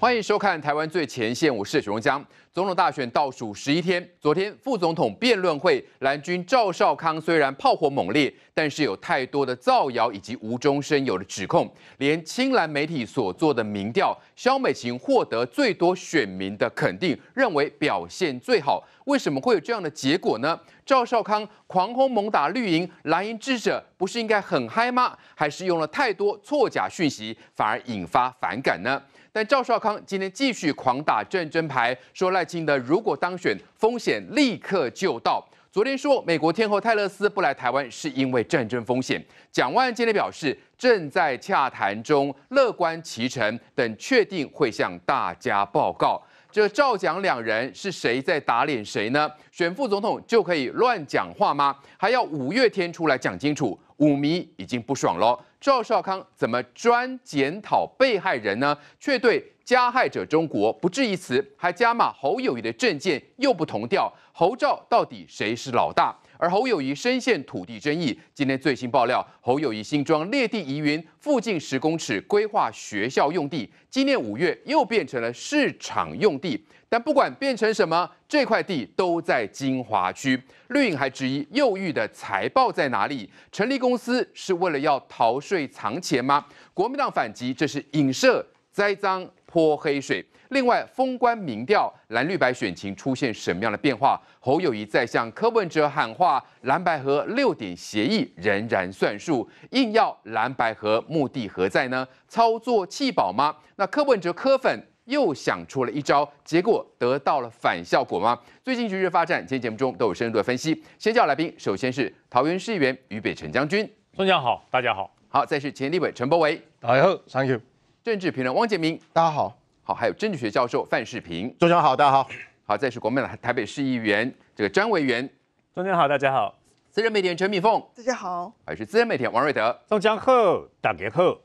欢迎收看《台湾最前线》，我是许荣江。总统大选倒数十一天，昨天副总统辩论会，蓝军赵少康虽然炮火猛烈，但是有太多的造谣以及无中生有的指控，连青蓝媒体所做的民调，萧美琴获得最多选民的肯定，认为表现最好。为什么会有这样的结果呢？赵少康狂轰猛打绿营，蓝营智者不是应该很嗨吗？还是用了太多错假讯息，反而引发反感呢？但赵少康今天继续狂打战争牌，说赖清德如果当选，风险立刻就到。昨天说美国天后泰勒斯不来台湾是因为战争风险。蒋万今天表示正在洽谈中，乐观其成，等确定会向大家报告。这赵蒋两人是谁在打脸谁呢？选副总统就可以乱讲话吗？还要五月天出来讲清楚？五迷已经不爽了。赵少康怎么专检讨被害人呢？却对加害者中国不置一词，还加码侯友谊的政见又不同调。侯赵到底谁是老大？而侯友谊深陷土地争议，今天最新爆料，侯友谊新庄列地疑云，附近十公尺规划学校用地，今年五月又变成了市场用地，但不管变成什么，这块地都在金华区。绿影还质疑，右玉的财报在哪里？成立公司是为了要逃税藏钱吗？国民党反击，这是影射栽赃。泼黑水。另外，封官民调蓝绿白选情出现什么样的变化？侯友谊在向柯文哲喊话，蓝白合六点协议仍然算数，硬要蓝白合，目的何在呢？操作弃保吗？那柯文哲柯粉又想出了一招，结果得到了反效果吗？最近局势发展，今天节目中都有深入的分析。先叫来宾，首先是桃园市议员于北辰将军，孙将好，大家好。好，再是前立委陈柏维，大家好，Thank you。政治评论汪建民，大家好，好，还有政治学教授范世平，中江好，大家好，好，再是国民党台北市议员这个张委员，中江好，大家好，私人媒体陈敏凤，大家好，还是资深媒体王瑞德，中江鹤，大杰好。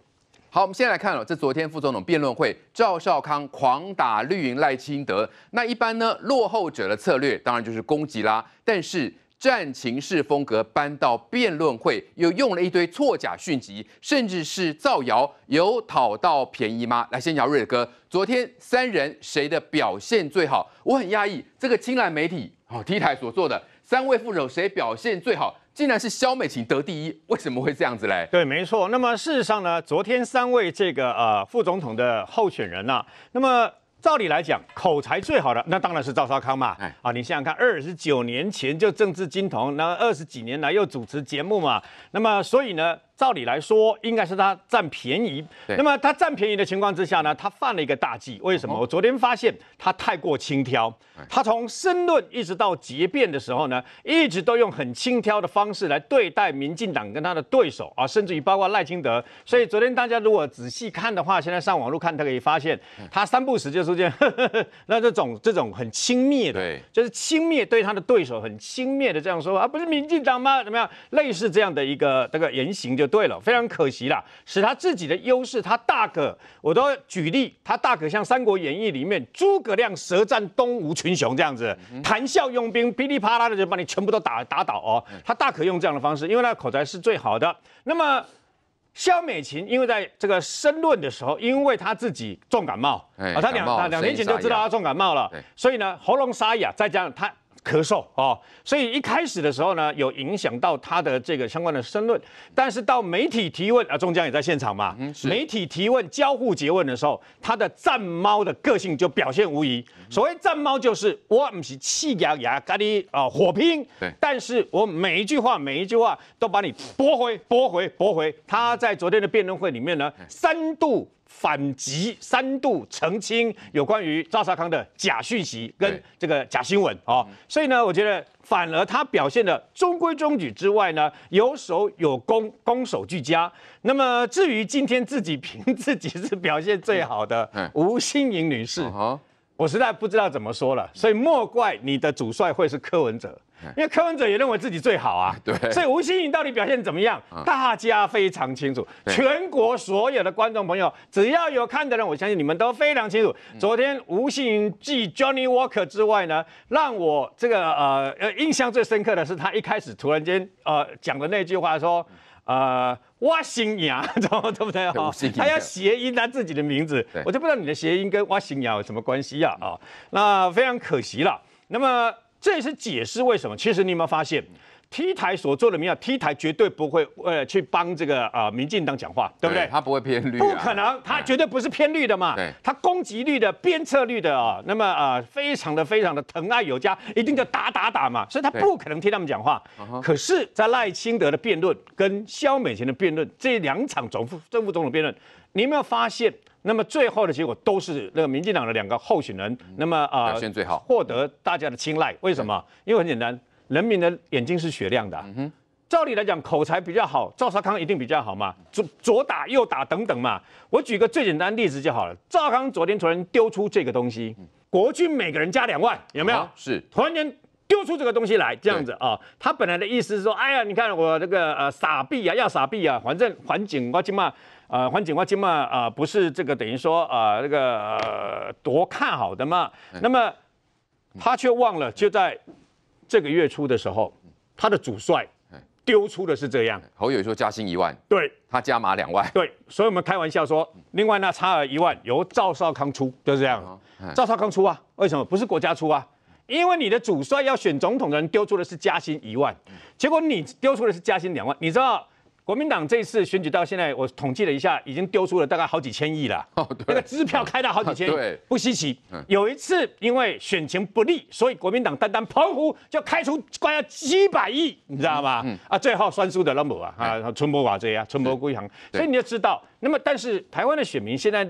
好，我们先来看了这昨天副总统辩论会，赵少康狂打绿营赖清德，那一般呢落后者的策略当然就是攻击啦，但是。战情式风格搬到辩论会，又用了一堆错假讯息，甚至是造谣，有讨到便宜吗？来先聊瑞哥，昨天三人谁的表现最好？我很讶异，这个青蓝媒体哦，T 台所做的三位副手谁表现最好，竟然是肖美琴得第一，为什么会这样子嘞？对，没错。那么事实上呢，昨天三位这个呃副总统的候选人呢，那么。照理来讲，口才最好的那当然是赵少康嘛。哎，啊，你想想看，二十九年前就政治金童，那二十几年来又主持节目嘛，那么所以呢？照理来说，应该是他占便宜。那么他占便宜的情况之下呢，他犯了一个大忌。为什么？我昨天发现他太过轻佻。他从申论一直到结辩的时候呢，一直都用很轻佻的方式来对待民进党跟他的对手啊，甚至于包括赖清德。所以昨天大家如果仔细看的话，现在上网络看，他可以发现他三不式就是这样。那这种这种很轻蔑的，对，就是轻蔑对他的对手很轻蔑的这样说啊，不是民进党吗？怎么样？类似这样的一个这个言行就。对了，非常可惜啦，使他自己的优势，他大可我都举例，他大可像《三国演义》里面诸葛亮舌战东吴群雄这样子，谈笑用兵，噼里啪啦的就把你全部都打打倒哦。他大可用这样的方式，因为他的口才是最好的。那么，肖美琴因为在这个申论的时候，因为他自己重感冒，啊，他两两年前就知道他重感冒了，所以呢，喉咙沙哑，再加上他。咳嗽哦，所以一开始的时候呢，有影响到他的这个相关的申论。但是到媒体提问啊，中江也在现场嘛。媒体提问、交互结问的时候，他的战猫的个性就表现无疑。所谓战猫就是我不是气牙牙咖喱啊火拼，但是我每一句话、每一句话都把你驳回、驳回、驳回。他在昨天的辩论会里面呢，三度。反击三度澄清有关于赵少康的假讯息跟这个假新闻啊，所以呢，我觉得反而他表现的中规中矩之外呢，有守有攻，攻守俱佳。那么至于今天自己凭自己是表现最好的吴欣颖女士，我实在不知道怎么说了，所以莫怪你的主帅会是柯文哲。因为柯文哲也认为自己最好啊，对，所以吴欣颖到底表现怎么样，大家非常清楚。全国所有的观众朋友，只要有看的人，我相信你们都非常清楚。昨天吴欣颖继 Johnny Walker 之外呢，让我这个呃呃印象最深刻的是，他一开始突然间呃讲的那句话说，呃挖新眼，对不对？他要谐音他自己的名字，我就不知道你的谐音跟挖新牙有什么关系啊？啊，那非常可惜了。那么。这也是解释为什么。其实你有没有发现，T 台所做的民调，T 台绝对不会呃去帮这个啊民进党讲话，对不对？他不会偏绿，不可能，他绝对不是偏绿的嘛。他攻击率的，鞭策率的啊，那么啊，非常的非常的疼爱有加，一定就打打打嘛，所以他不可能听他们讲话。可是，在赖清德的辩论跟肖美琴的辩论这两场总副、正副总统辩论，你有没有发现？那么最后的结果都是那个民进党的两个候选人，那么啊，表现最好，获得大家的青睐。为什么？因为很简单，人民的眼睛是雪亮的。照理来讲，口才比较好，赵少康一定比较好嘛。左左打右打等等嘛。我举个最简单例子就好了。赵康昨天突然丢出这个东西，国军每个人加两万，有没有？是，突然丢出这个东西来，这样子啊。他本来的意思是说，哎呀，你看我这个呃傻币啊，要傻币啊，反正环境我起码呃，环境危今嘛，啊，不是这个等于说啊，那个多看好的嘛。那么他却忘了，就在这个月初的时候，他的主帅丢出的是这样。侯友说加薪一万，对，他加码两万，对。所以我们开玩笑说，另外那差额一万，由赵少康出，就是这样。赵少康出啊？为什么？不是国家出啊？因为你的主帅要选总统的人丢出的是加薪一万，结果你丢出的是加薪两万，你知道？国民党这次选举到现在，我统计了一下，已经丢出了大概好几千亿了。哦，那个支票开到好几千亿，不稀奇。有一次因为选情不利，所以国民党单单澎湖就开出快要几百亿，你知道吗？啊，最后算输的那么啊，啊，春波瓦这啊，春波归航。行。所以你就知道，那么但是台湾的选民现在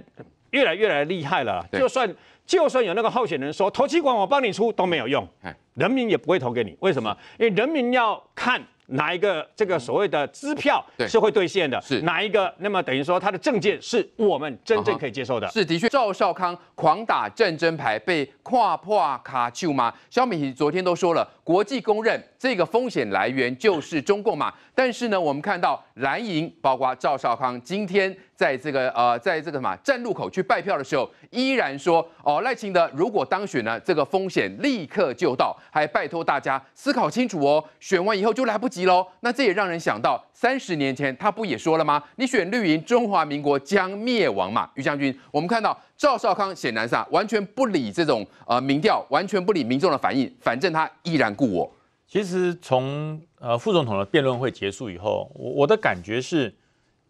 越来越来厉害了。就算就算有那个候选人说投期管我帮你出都没有用，人民也不会投给你。为什么？因为人民要看。哪一个这个所谓的支票是会兑现的？是哪一个？那么等于说他的证件是我们真正可以接受的？是的确，赵少康狂打战争牌，被跨破卡丘嘛？小米昨天都说了，国际公认这个风险来源就是中共嘛。但是呢，我们看到蓝营，包括赵少康今天。在这个呃，在这个什么站路口去拜票的时候，依然说哦赖清德如果当选呢，这个风险立刻就到，还拜托大家思考清楚哦，选完以后就来不及喽。那这也让人想到三十年前他不也说了吗？你选绿营，中华民国将灭亡嘛，于将军。我们看到赵少康显然是完全不理这种呃民调，完全不理民众的反应，反正他依然固我。其实从呃副总统的辩论会结束以后，我我的感觉是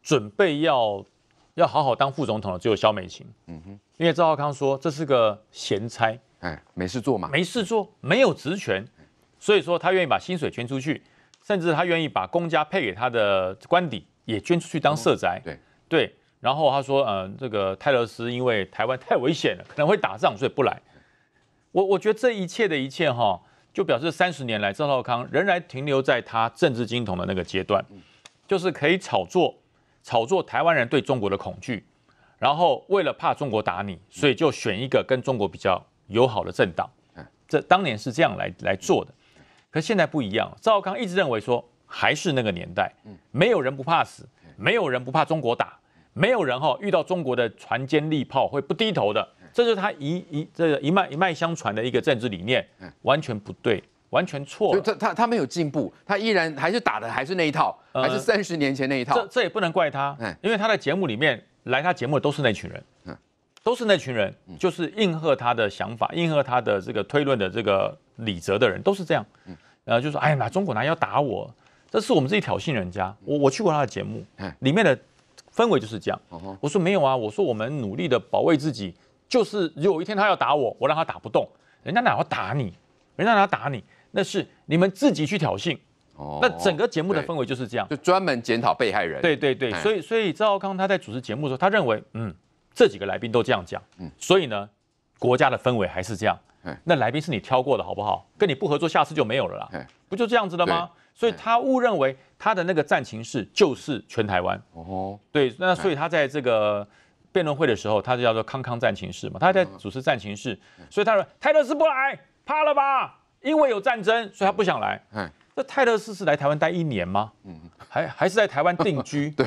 准备要。要好好当副总统的只有萧美琴，嗯哼，因为赵浩康说这是个闲差，哎，没事做嘛，没事做，没有职权，所以说他愿意把薪水捐出去，甚至他愿意把公家配给他的官邸也捐出去当社宅，对对，然后他说，呃，这个泰勒斯因为台湾太危险了，可能会打仗，所以不来。我我觉得这一切的一切哈，就表示三十年来赵浩康仍然停留在他政治金童的那个阶段，就是可以炒作。炒作台湾人对中国的恐惧，然后为了怕中国打你，所以就选一个跟中国比较友好的政党。这当年是这样来来做的，可现在不一样。赵康一直认为说，还是那个年代，没有人不怕死，没有人不怕中国打，没有人哈遇到中国的船坚利炮会不低头的，这是他一一这个一脉一脉相传的一个政治理念，完全不对。完全错，就他他他没有进步，他依然还是打的还是那一套，还是三十年前那一套。这这也不能怪他，因为他在节目里面来他节目都是那群人，嗯，都是那群人，就是应和他的想法，应和他的这个推论的这个理则的人都是这样。嗯，然后就说哎呀，哪中国哪要打我，这是我们自己挑衅人家。我我去过他的节目，里面的氛围就是这样。我说没有啊，我说我们努力的保卫自己，就是有一天他要打我，我让他打不动。人家哪要打你，人家哪要打你？那是你们自己去挑衅，哦，那整个节目的氛围就是这样，就专门检讨被害人。对对对，所以所以赵康他在主持节目的时候，他认为，嗯，这几个来宾都这样讲，嗯，所以呢，国家的氛围还是这样。那来宾是你挑过的好不好？跟你不合作，下次就没有了啦。不就这样子了吗？所以他误认为他的那个战情室就是全台湾。哦，对，那所以他在这个辩论会的时候，他就叫做康康战情室嘛，他在主持战情室，所以他说泰勒斯不来，怕了吧？因为有战争，所以他不想来。哎，这泰勒斯是来台湾待一年吗？嗯，还还是在台湾定居？对，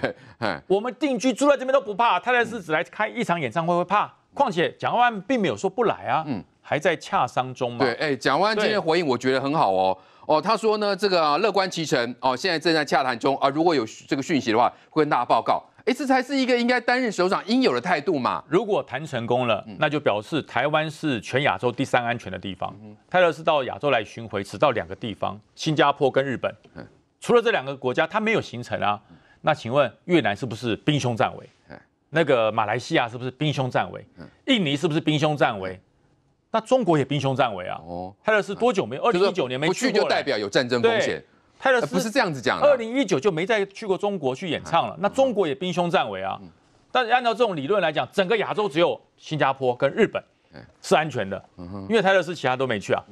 我们定居住在这边都不怕，泰勒斯只来开一场演唱会会怕？况且蒋万并没有说不来啊，嗯，还在洽商中嘛。对，哎，蒋万今天回应我觉得很好哦，哦，他说呢，这个乐观其成哦，现在正在洽谈中啊，如果有这个讯息的话，会跟大家报告。哎，这才是一个应该担任首长应有的态度嘛！如果谈成功了，那就表示台湾是全亚洲第三安全的地方。泰勒斯到亚洲来巡回，只到两个地方：新加坡跟日本。除了这两个国家，他没有行程啊。那请问越南是不是兵凶战危？那个马来西亚是不是兵凶战危？印尼是不是兵凶战危？那中国也兵凶战危啊？泰勒斯多久没有？二零一九年没去，就代表有战争风险。泰勒斯不是这样子讲，二零一九就没再去过中国去演唱了。那中国也兵凶战危啊。但是按照这种理论来讲，整个亚洲只有新加坡跟日本是安全的，因为泰勒斯其他都没去啊。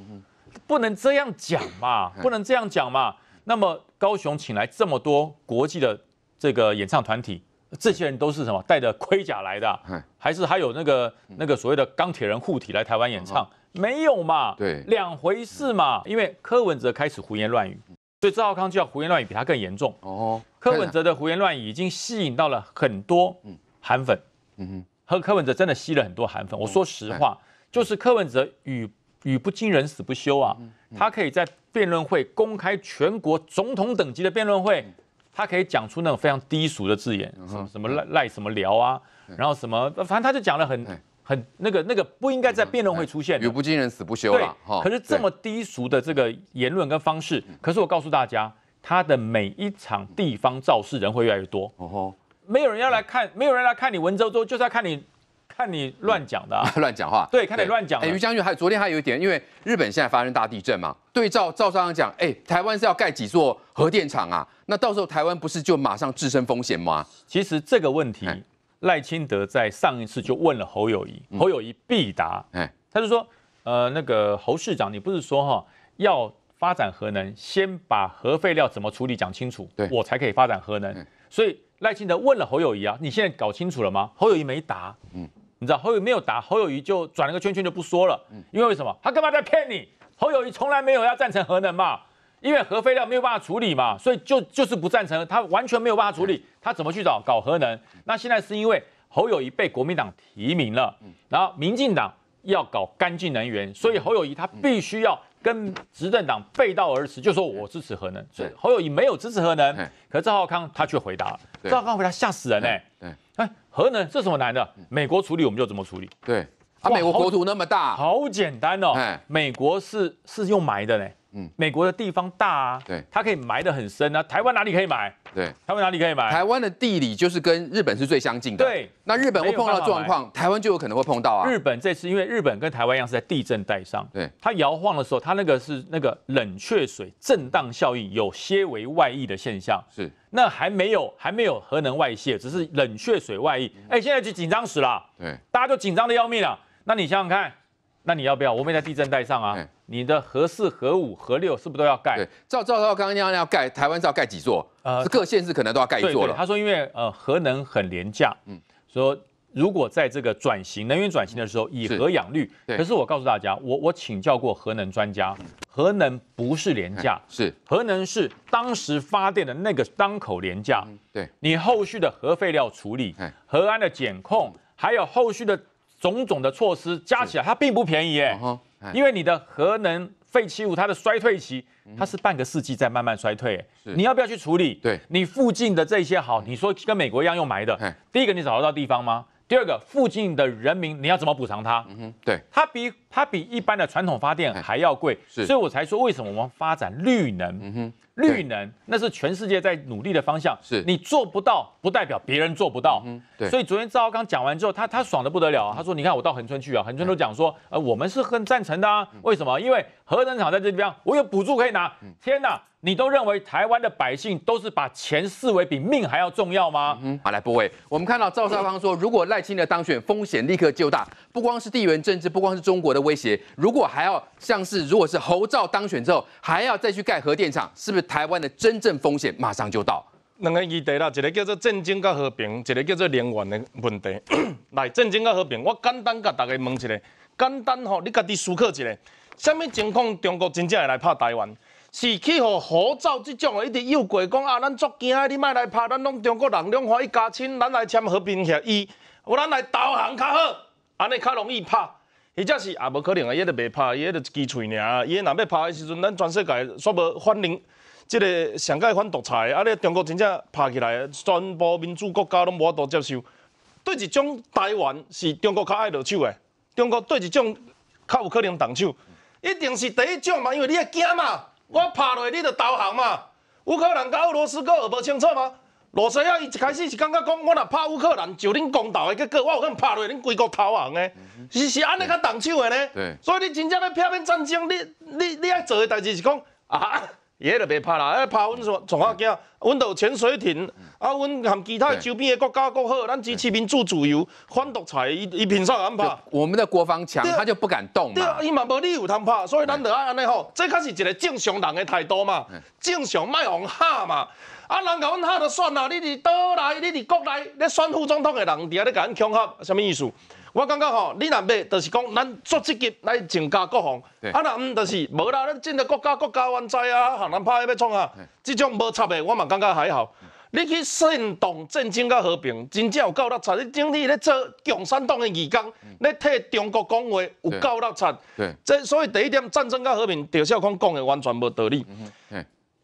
不能这样讲嘛，不能这样讲嘛。那么高雄请来这么多国际的这个演唱团体，这些人都是什么？带着盔甲来的？还是还有那个那个所谓的钢铁人护体来台湾演唱？没有嘛？对，两回事嘛。因为柯文哲开始胡言乱语。所以赵浩康就要胡言乱语，比他更严重。哦，柯文哲的胡言乱语已经吸引到了很多韩粉。嗯哼，和柯文哲真的吸了很多韩粉。我说实话，就是柯文哲语语不惊人死不休啊。他可以在辩论会公开全国总统等级的辩论会，他可以讲出那种非常低俗的字眼，什么什么赖赖什么聊啊，然后什么反正他就讲了很。很那个那个不应该在辩论会出现，语不惊人死不休了。可是这么低俗的这个言论跟方式，可是我告诉大家，他的每一场地方造势人会越来越多。哦吼，没有人要来看，没有人来看你文绉绉，就是要看你看你乱讲的，乱讲话。对，看你乱讲。哎，于将军，还有昨天还有一点，因为日本现在发生大地震嘛，对照照上讲，哎，台湾是要盖几座核电厂啊？那到时候台湾不是就马上置身风险吗？其实这个问题。赖清德在上一次就问了侯友谊，侯友谊必答，他就说，呃，那个侯市长，你不是说哈要发展核能，先把核废料怎么处理讲清楚，对我才可以发展核能。所以赖清德问了侯友谊啊，你现在搞清楚了吗？侯友谊没答，嗯，你知道侯友没有答，侯友谊就转了个圈圈就不说了，因为为什么？他干嘛在骗你？侯友谊从来没有要赞成核能嘛。因为核废料没有办法处理嘛，所以就就是不赞成。他完全没有办法处理，他怎么去找搞核能？那现在是因为侯友谊被国民党提名了，然后民进党要搞干净能源，所以侯友谊他必须要跟执政党背道而驰，就说我支持核能。所以侯友谊没有支持核能，可赵浩康他却回答，赵浩康回答吓死人哎！哎，核能这什么难的？美国处理我们就怎么处理？对，啊，美国国土那么大，好简单哦。美国是是用埋的呢，美国的地方大啊，对，它可以埋的很深啊。台湾哪里可以埋？对，台湾哪里可以埋？台湾的地理就是跟日本是最相近的。对，那日本会碰到状况，台湾就有可能会碰到啊。日本这次因为日本跟台湾一样是在地震带上，对，它摇晃的时候，它那个是那个冷却水震荡效应有些为外溢的现象，是，那还没有还没有核能外泄，只是冷却水外溢。哎，现在就紧张死了，对，大家就紧张的要命了。那你想想看。那你要不要？我们在地震带上啊，你的核四、核五、核六是不是都要盖？照照照刚刚那样盖，台湾是要盖几座？呃，各县市可能都要盖一座了。他说，因为呃，核能很廉价。嗯，说如果在这个转型能源转型的时候，以核养绿。可是我告诉大家，我我请教过核能专家，核能不是廉价，是核能是当时发电的那个当口廉价。对，你后续的核废料处理、核安的检控，还有后续的。种种的措施加起来，它并不便宜哎，因为你的核能废弃物它的衰退期，它是半个世纪在慢慢衰退。你要不要去处理？对你附近的这些好，你说跟美国一样用埋的，第一个你找得到地方吗？第二个附近的人民你要怎么补偿它？对，它比它比一般的传统发电还要贵，所以我才说为什么我们发展绿能。绿能那是全世界在努力的方向，是你做不到不代表别人做不到。嗯，对。所以昨天赵刚讲完之后，他他爽的不得了。他说：“你看我到恒春去啊，恒春都讲说，呃，我们是很赞成的。啊。为什么？因为核能厂在这边，我有补助可以拿。天哪，你都认为台湾的百姓都是把钱视为比命还要重要吗？嗯，好，来，各位，我们看到赵少康说，如果赖清的当选风险立刻就大，不光是地缘政治，不光是中国的威胁，如果还要像是如果是侯照当选之后还要再去盖核电厂，是不是？台湾的真正风险马上就到。两个议题啦，一个叫做战争甲和平，一个叫做两岸的问题。来，战争甲和平，我简单甲大家问一下，简单吼，你家己思考一下，什么情况中国真正会来拍台湾？是去予好这种的，一直诱拐讲啊，咱足惊的，你莫来拍，咱拢中国人拢欢喜加亲，咱来签和平协议，我咱来投降较好，安尼较容易拍。或者是也无可能啊，伊都袂拍，伊都机锤尔，伊若要拍的时阵，咱全世界煞无欢迎。即个上届反独裁，啊！你中国真正拍起来，全部民主国家拢无法度接受。对一种台湾是中国较爱落手诶，中国对一种较有可能动手，一定是第一种嘛，因为你惊嘛，我拍落你著投降嘛。乌克兰甲俄罗斯学无清楚吗？罗斯啊，伊一开始是感觉讲，我若拍乌克兰，就恁公道诶结果，我可能拍落恁规国投降诶，是是安尼较动手诶呢？所以你真正要避免战争，你你你要做诶代志是讲啊。伊迄就袂怕啦，啊拍阮从从何惊？阮有潜水艇，啊，阮含其他周边的国家更好，咱支持民主自由，反独裁，伊伊凭啥安拍？我们的国防强，他就不敢动。对啊，伊嘛无理由通怕，所以咱就爱安尼好。这卡是一个正常人的态度嘛，正常卖往下嘛。啊，人甲阮下就算啦，你伫岛内，你伫国内咧选副总统的人，伫遐咧甲阮恐吓，什么意思？我感觉吼，你若要，就是讲咱做积极来增加国防；，啊，若毋就是无啦，咱进个国家，国家还债啊，汉人拍要创啊，这种无差的，我嘛感觉还好。你去煽动战争甲和平，真正有够垃圾！你整天咧做共产党嘅义工，咧替中国讲话，有够垃圾！这所以第一点，战争甲和平，赵小康讲嘅完全无道理。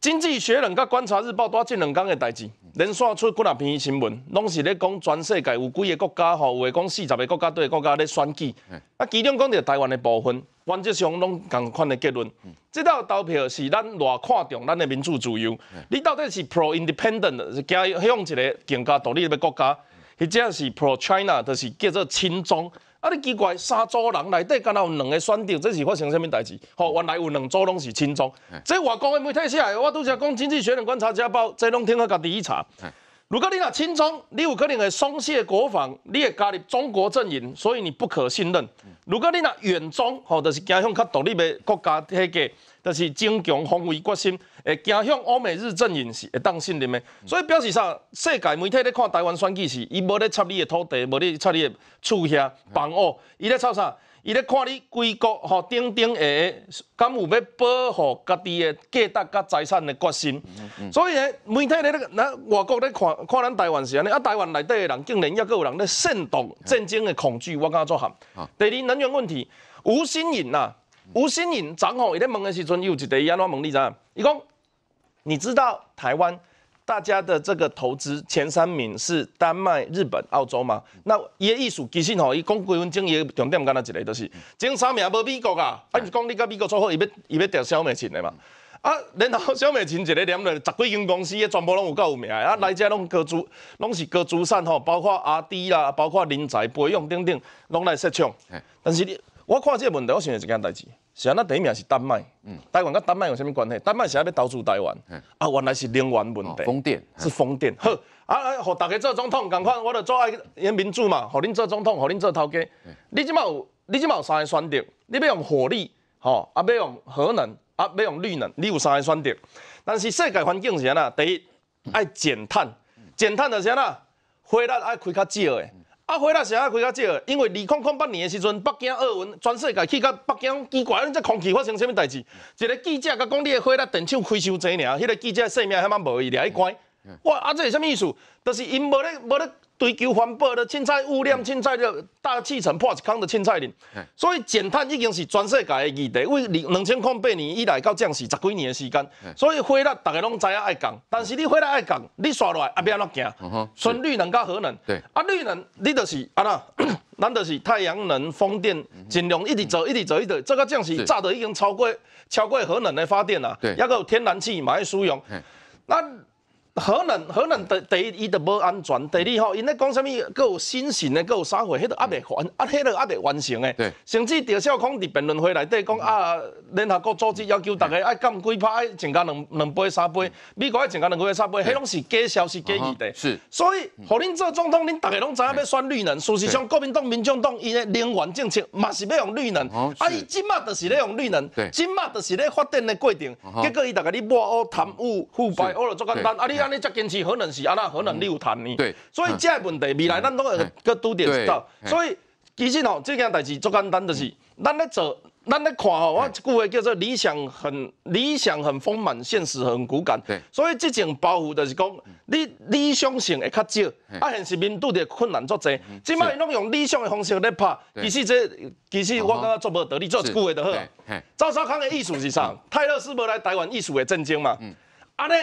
经济学人跟观察日报都要这两天的代志，连续出几啊篇新闻，拢是咧讲全世界有几个国家吼，有诶讲四十个国家对国家咧选举，啊，其中讲到台湾的部分，原则上拢同款的结论。这道投票是咱偌看重咱的民主自由，你到底是 pro independent 是加向一个更加独立的国家，或者是 pro China 就是叫做亲中。啊！你奇怪，三组人内底，敢那有两个选定，这是发生什么代志？吼，原来有两组拢是亲中，这外国的媒体写的，我都是讲经济学两观察家报，这弄天和搞己去查。如果你若亲中，你有可能会松懈国防，你会加入中国阵营，所以你不可信任。如果你若远中，吼就是走向较独立的国家体系，就是增强防卫决心，会走向欧美日阵营是当信的诶。所以表示啥？世界媒体在看台湾选举时，伊无在插你的土地，无在插你的厝下房屋，伊在插啥？伊咧看你规国吼顶顶下，敢有要保护家己嘅价值甲财产的决心？所以咧，媒体咧咧，啊外国咧看看咱台湾是安尼，啊台湾内底的人竟然抑佫有人咧煽动，战争的恐惧，我觉做喊。第二，能源问题，吴新颖呐，吴新颖掌吼伊咧问嘅时阵，伊有一个伊安怎问你？毋？伊讲，你知道台湾？大家的这个投资前三名是丹麦、日本、澳洲嘛？那伊的意思其实吼，伊公规份经的重点干哪一个，就是。前三名无美国啊，啊你讲你甲美国做好，伊要伊要调小美钱的嘛。啊，然后小美钱一个连来，十几间公司，伊全部拢有够有名啊，来遮拢高资，拢是高资产吼，包括阿 D 啦，包括人才培养等等，拢来涉抢。但是，我看这个问题，我想一件代志。是安那第一名是丹麦。嗯，台湾跟丹麦有啥物关系？丹麦是在要投资台湾。嗯，啊，原来是能源问题。风电是风电。好，啊，互大家做总统共款，我着做爱民主嘛，互恁做总统，互恁做头家。你即满有，你即满有三个选择，你要用火力，吼，啊，要用核能，啊，要用绿能，你有三个选择。但是世界环境是安那，第一爱减碳，减碳就是安那，火力爱开较少诶。啊，火啦是啊，开较少，因为二零零八年诶时阵，北京奥运全世界去到北京，奇怪，咱这空气发生虾米代志？一个记者甲讲，你诶火啦电厂开收侪尔，迄个记者性命还嘛无伊俩伊关，哇啊，这是虾米意思？著是因无咧无咧。追求环保的青菜，污染、青菜的大气层破一空的青菜林，所以减碳已经是全世界的议题。为两千零八年以来到降息十几年的时间，所以火力大家拢知影爱降，但是你火力爱降，你刷落也不要乱讲。纯绿能加核能，啊绿能你就是啊那，咱就是太阳能、风电、尽量一直走，一直走，一直做，这个降息炸得已经超过超过核能的发电啦，那个天然气、埋输用，那。核能、核能第第一就无安全，第二吼，因咧讲什么？个有新型的，个有啥货？迄个压未完，啊，迄个压未完成的。甚至赵小康伫辩论会里底讲啊，联合国组织要求大家爱金几拍，爱增加两两三杯，美国爱增加两杯三杯，迄拢是假是。所以，互恁做总统，恁大家拢知影要选绿能。事实上，国民党、民进党，伊咧连政策嘛是要用绿能，啊，伊今麦就是咧用绿能，今麦就是咧发展的过程。结果，伊大家咧抹黑贪污腐败，哦，做简单啊，你。安你才坚持，可能是安那可能你有谈呢。对。所以，这问题未来咱都会搁拄到一道。所以，其实吼，这件代志最简单就是，咱咧做，咱咧看吼，我一句话叫做理想很理想很丰满，现实很骨感。对。所以，这种包袱就是讲，你理想性会较少，啊，现实面拄到困难足多。即摆拢用理想的方式咧拍，其实这其实我感觉做无道理，做一句话就好。赵少康的艺术是啥？泰勒斯无来台湾艺术的震惊嘛？嗯。安尼。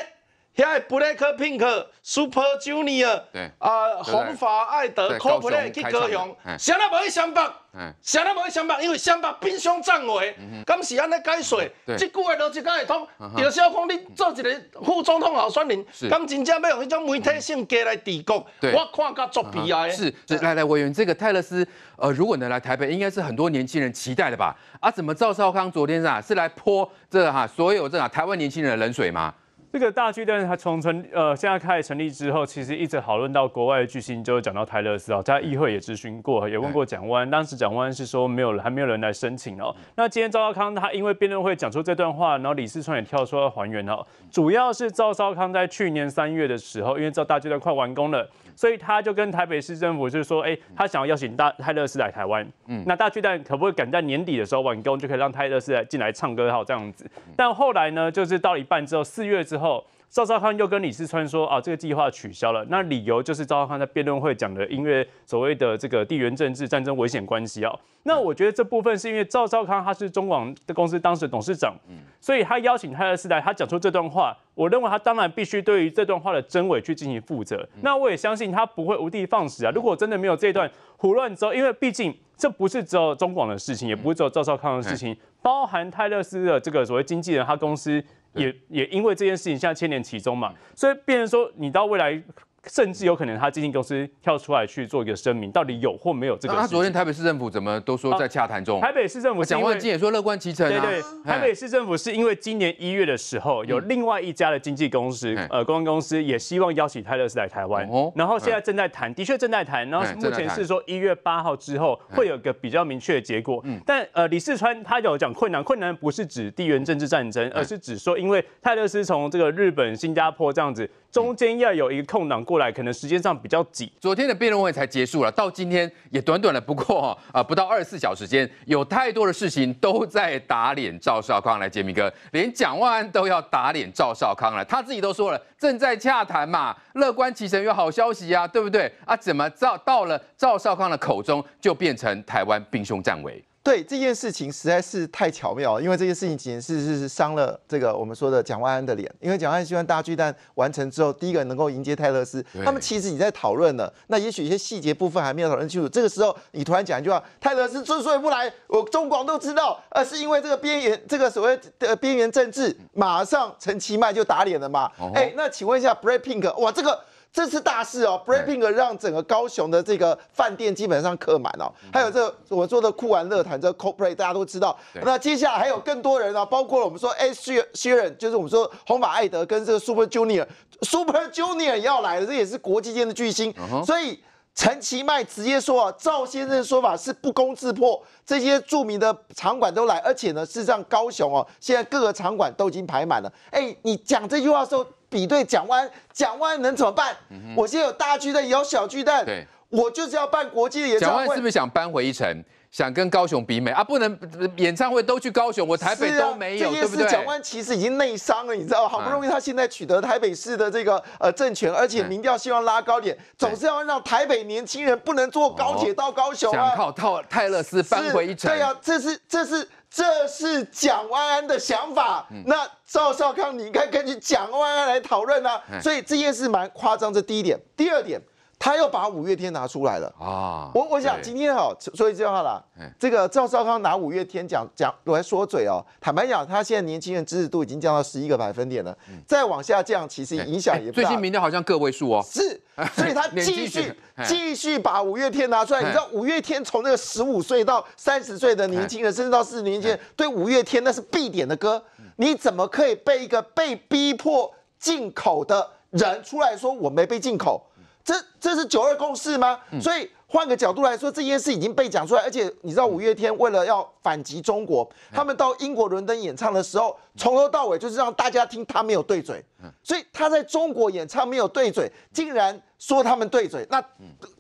听 Black Pink、Super Junior、啊红发爱德、c o l K-pop 这歌红，谁都不会相驳，谁都不会相驳，因为相驳变相站位，咁是安尼解释。即句话逻辑讲会通。赵少讲你做一个副总统候选人，咁真正要用一种媒体性格来提国，我看看作弊啊！是，来来委员，这个泰勒斯，呃，如果能来台北，应该是很多年轻人期待的吧？啊，怎么赵少康昨天啊是来泼这个哈所有这啊台湾年轻人的冷水吗？这个大巨蛋，它从成呃现在开始成立之后，其实一直讨论到国外的巨星，就讲到泰勒斯啊，在议会也咨询过，也问过蒋万，当时蒋万是说没有，还没有人来申请哦。那今天赵少康他因为辩论会讲出这段话，然后李世川也跳出要还原哦。主要是赵少康在去年三月的时候，因为赵大巨蛋快完工了，所以他就跟台北市政府就是说，哎，他想要邀请大泰勒斯来台湾。嗯，那大巨蛋可不可以赶在年底的时候完工，就可以让泰勒斯来进来唱歌，好这样子。但后来呢，就是到一半之后，四月之后，赵少康又跟李世川说啊，这个计划取消了。那理由就是赵少康在辩论会讲的，因为所谓的这个地缘政治战争危险关系啊。那我觉得这部分是因为赵少康他是中广的公司当时的董事长，所以他邀请泰勒斯来，他讲出这段话，我认为他当然必须对于这段话的真伪去进行负责。那我也相信他不会无的放矢啊。如果真的没有这段胡乱后，因为毕竟这不是只有中广的事情，也不是只有赵少康的事情，包含泰勒斯的这个所谓经纪人他公司。也也因为这件事情，现在牵连其中嘛，所以变成说，你到未来。甚至有可能他经纪公司跳出来去做一个声明，到底有或没有这个？他昨天台北市政府怎么都说在洽谈中。台北市政府蒋万进也说乐观其成。对对，台北市政府是因为今年一月的时候有另外一家的经纪公司呃公关公司也希望邀请泰勒斯来台湾，然后现在正在谈，的确正在谈。然后目前是说一月八号之后会有个比较明确的结果。但呃李世川他有讲困难，困难不是指地缘政治战争，而是指说因为泰勒斯从这个日本、新加坡这样子。中间要有一个空档过来，可能时间上比较紧。昨天的辩论会才结束了，到今天也短短的，不过 啊，不到二十四小时间，有太多的事情都在打脸赵少康。来，杰明哥，连蒋万安都要打脸赵少康了，他自己都说了，正在洽谈嘛，乐观其成有好消息呀，对不对？啊，怎么到到了赵少康的口中就变成台湾兵凶战危？对这件事情实在是太巧妙，因为这件事情仅是是伤了这个我们说的蒋万安的脸，因为蒋万安希望大巨蛋完成之后，第一个能够迎接泰勒斯。他们其实已经在讨论了，那也许一些细节部分还没有讨论清楚。这个时候你突然讲一句话，泰勒斯之所以不来，我中广都知道，呃，是因为这个边缘这个所谓的边缘政治，马上陈其迈就打脸了嘛？哎，那请问一下，Break Pink，哇，这个。这次大事哦，Breaking 让整个高雄的这个饭店基本上客满哦。还有这我们说的酷玩乐团，这 c o p l a y 大家都知道。那接下来还有更多人呢，包括了我们说，哎，薛薛仁就是我们说红马艾德跟这个 Super Junior，Super Junior 要来了，这也是国际间的巨星。所以陈其迈直接说啊，赵先生的说法是不攻自破。这些著名的场馆都来，而且呢，事实上高雄哦，现在各个场馆都已经排满了。哎，你讲这句话的时候。比对蒋湾，蒋湾能怎么办？我现在有大巨蛋，有小巨蛋，我就是要办国际的演唱会。蒋是不是想扳回一城，想跟高雄比美啊？不能演唱会都去高雄，我台北都没有，对不对？蒋万其实已经内伤了，你知道好不容易他现在取得台北市的这个呃政权，而且民调希望拉高点，总是要让台北年轻人不能坐高铁到高雄啊，靠泰勒斯扳回一城。对呀，这是这是。这是蒋万安的想法，那赵少康你应该根据蒋万安来讨论啊，所以这件事蛮夸张，这第一点。第二点。他又把五月天拿出来了啊！我我想今天哈，所以这话啦，这个赵少康拿五月天讲讲来说嘴哦。坦白讲，他现在年轻人支持度已经降到十一个百分点了，再往下降，其实影响也最近民调好像个位数哦。是，所以他 继续继续把五月天拿出来。你知道五月天从那个十五岁到三十岁的年轻人，甚至到四十年前，对五月天那是必点的歌。你怎么可以被一个被逼迫进口的人出来说我没被进口？这这是九二共识吗？所以换个角度来说，这件事已经被讲出来，而且你知道五月天为了要反击中国，他们到英国伦敦演唱的时候，从头到尾就是让大家听他没有对嘴，所以他在中国演唱没有对嘴，竟然说他们对嘴。那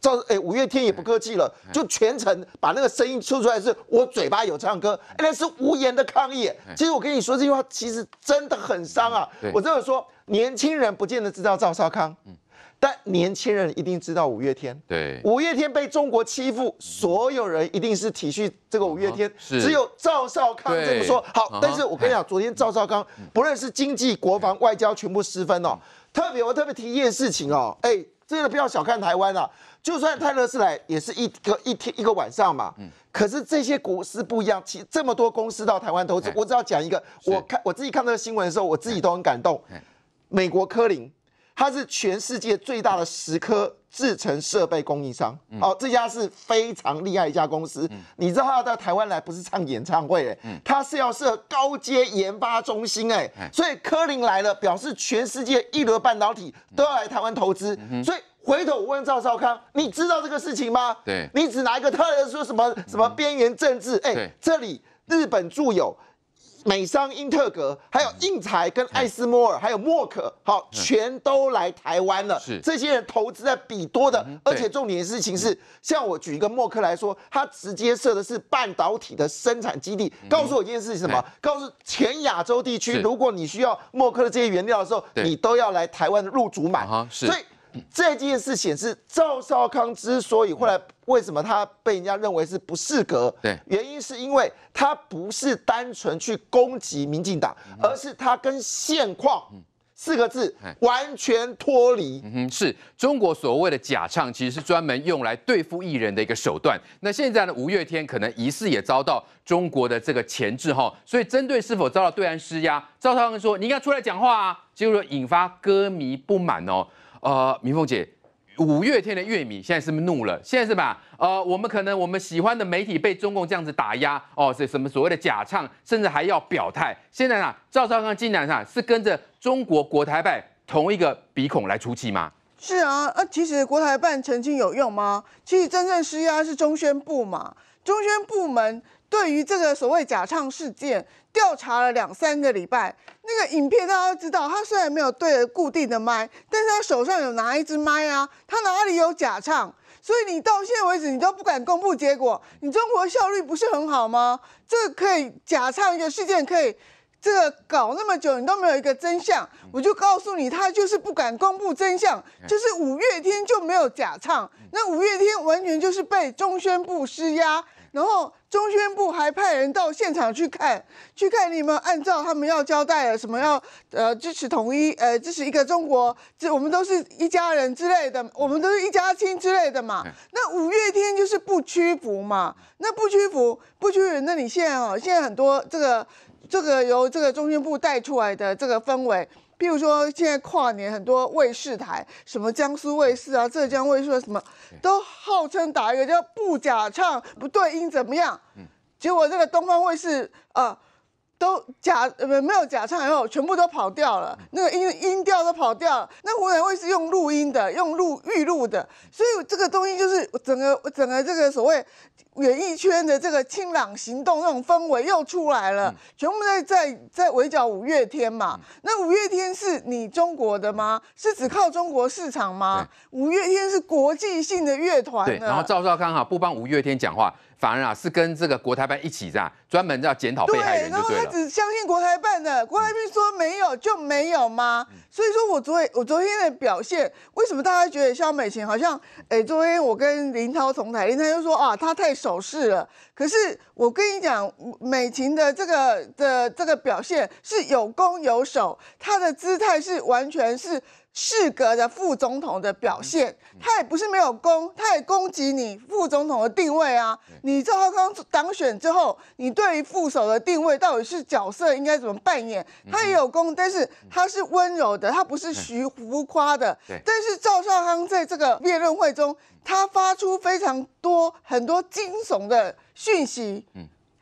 赵哎五月天也不客气了，就全程把那个声音说出来，是我嘴巴有唱歌，那是无言的抗议。其实我跟你说这句话，其实真的很伤啊。我真的说，年轻人不见得知道赵少康。但年轻人一定知道五月天，对，五月天被中国欺负，所有人一定是体恤这个五月天，只有赵少康这么说好。但是我跟你讲，昨天赵少康不论是经济、国防、外交，全部失分哦。特别我特别提一件事情哦，哎，真的不要小看台湾啊，就算泰勒斯来，也是一个一天一个晚上嘛。嗯。可是这些股市不一样，其这么多公司到台湾投资，我只要讲一个，我看我自己看到新闻的时候，我自己都很感动。美国科林。他是全世界最大的石科制成设备供应商，哦，这家是非常厉害一家公司。你知道他要到台湾来不是唱演唱会，哎，他是要设高阶研发中心，哎，所以柯林来了，表示全世界一流半导体都要来台湾投资。所以回头我问赵少康，你知道这个事情吗？对，你只拿一个特例说什么什么边缘政治？哎，这里日本驻有。美商英特格，还有印材跟艾斯摩尔，还有默克，好，全都来台湾了。是这些人投资在比多的，而且重点的事情是，像我举一个默克来说，它直接设的是半导体的生产基地。告诉我一件事情什么？告诉全亚洲地区，如果你需要默克的这些原料的时候，你都要来台湾入主买。是。这件事显示，赵少康之所以后来为什么他被人家认为是不适格，对，原因是因为他不是单纯去攻击民进党，而是他跟现况四个字完全脱离。嗯哼，是中国所谓的假唱，其实是专门用来对付艺人的一个手段。那现在呢，五月天可能疑似也遭到中国的这个钳制哈，所以针对是否遭到对岸施压，赵少康说：“你应该出来讲话啊！”结果引发歌迷不满哦。呃，明凤姐，五月天的乐迷现在是不是怒了？现在是吧？呃，我们可能我们喜欢的媒体被中共这样子打压，哦，是什么所谓的假唱，甚至还要表态。现在呢，赵少康竟然啊是跟着中国国台办同一个鼻孔来出气吗？是啊，那其实国台办澄清有用吗？其实真正施压是中宣部嘛，中宣部门。对于这个所谓假唱事件，调查了两三个礼拜，那个影片大家都知道，他虽然没有对着固定的麦，但是他手上有拿一支麦啊，他哪里有假唱？所以你到现在为止，你都不敢公布结果。你中国效率不是很好吗？这可以假唱一个事件，可以这个搞那么久，你都没有一个真相。我就告诉你，他就是不敢公布真相，就是五月天就没有假唱，那五月天完全就是被中宣部施压。然后中宣部还派人到现场去看，去看你们按照他们要交代的什么要呃支持统一，呃支持一个中国，这我们都是一家人之类的，我们都是一家亲之类的嘛。那五月天就是不屈服嘛，那不屈服，不屈，那你现在哦，现在很多这个这个由这个中宣部带出来的这个氛围。譬如说，现在跨年很多卫视台，什么江苏卫视啊、浙江卫视什么，都号称打一个叫“不假唱、不对音”怎么样？嗯，结果这个东方卫视啊。都假呃没有假唱，然后全部都跑掉了，那个音音调都跑掉了。那湖南卫视用录音的，用录预录的，所以这个东西就是整个整个这个所谓演艺圈的这个清朗行动那种氛围又出来了，全部在在在围剿五月天嘛。那五月天是你中国的吗？是只靠中国市场吗？五月天是国际性的乐团，然后赵少康哈不帮五月天讲话。反而啊，是跟这个国台办一起在专门要检讨被害人，对，然后他只相信国台办的，国台办说没有就没有吗？所以说，我昨我昨天的表现，为什么大家觉得肖美琴好像？哎，昨天我跟林涛同台，林涛就说啊，他太守势了。可是我跟你讲，美琴的这个的这个表现是有攻有守，她的姿态是完全是。适格的副总统的表现，他也不是没有攻，他也攻击你副总统的定位啊。你赵少康当选之后，你对于副手的定位到底是角色应该怎么扮演？他也有攻，但是他是温柔的，他不是徐浮夸的。但是赵少康在这个辩论会中，他发出非常多很多惊悚的讯息，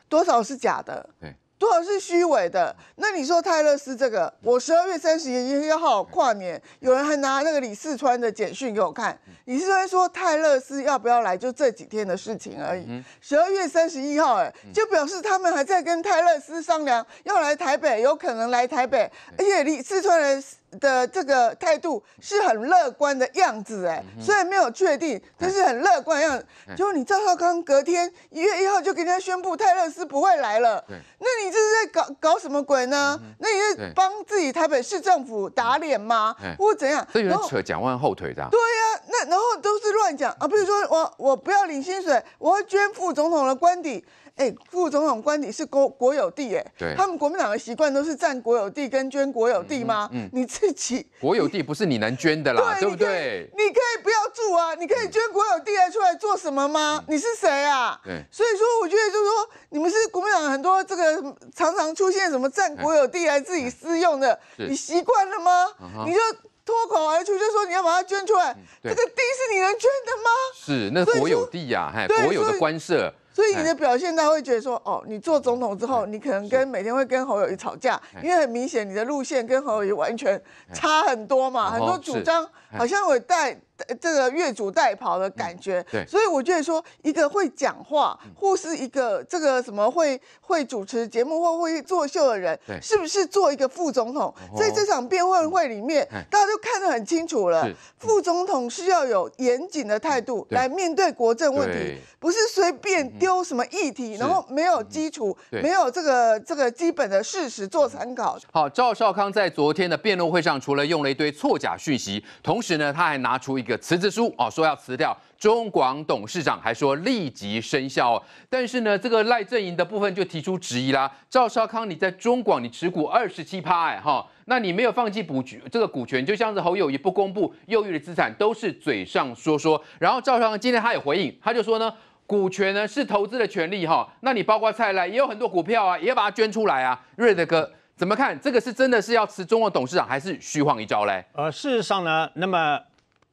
多少是假的。对。多少是虚伪的？那你说泰勒斯这个，我十二月三十日要要跨年，有人还拿那个李四川的简讯给我看。李四川说泰勒斯要不要来，就这几天的事情而已。十二月三十一号，哎，就表示他们还在跟泰勒斯商量要来台北，有可能来台北，而且李四川人。的这个态度是很乐观的样子哎，虽然没有确定，但是很乐观样。结果你赵少康隔天一月一号就跟人家宣布泰勒斯不会来了，那你这是在搞搞什么鬼呢？那你在帮自己台北市政府打脸吗？或怎样？这有人扯蒋万后腿的。对呀，那然后都是乱讲啊，比如说我我不要领薪水，我要捐付总统的官邸。哎，副总统官邸是国国有地哎，对，他们国民党的习惯都是占国有地跟捐国有地吗？嗯，你自己 国有地不是你能捐的啦，对不对？你可以不要住啊，你可以捐国有地来出来做什么吗？你是谁啊？对，所以说我觉得就是说你们是国民党很多这个常常出现什么占国有地来自己私用的，你习惯了吗？你就脱口而出就说你要把它捐出来，这个地是你能捐的吗？是那国有地呀，嗨，国有的官舍。所以你的表现，家会觉得说，哦，你做总统之后，你可能跟每天会跟侯友谊吵架，因为很明显你的路线跟侯友谊完全差很多嘛，很多主张。好像我带这个越俎代庖的感觉，对，所以我觉得说一个会讲话，或是一个这个什么会会主持节目或会作秀的人，是不是做一个副总统？在这场辩论会里面，大家都看得很清楚了。副总统是要有严谨的态度来面对国政问题，不是随便丢什么议题，然后没有基础，没有这个这个基本的事实做参考。好，赵少康在昨天的辩论会上，除了用了一堆错假讯息，同。同时呢，他还拿出一个辞职书啊，说要辞掉中广董事长，还说立即生效。但是呢，这个赖正营的部分就提出质疑啦。赵少康你在中广你持股二十七趴哎哈，那你没有放弃补局这个股权，就像是侯友宜不公布右益的资产都是嘴上说说。然后赵少康今天他也回应，他就说呢，股权呢是投资的权利哈，那你包括蔡赖也有很多股票啊，也要把它捐出来啊，瑞德哥。怎么看这个是真的是要辞中国董事长，还是虚晃一招嘞？呃，事实上呢，那么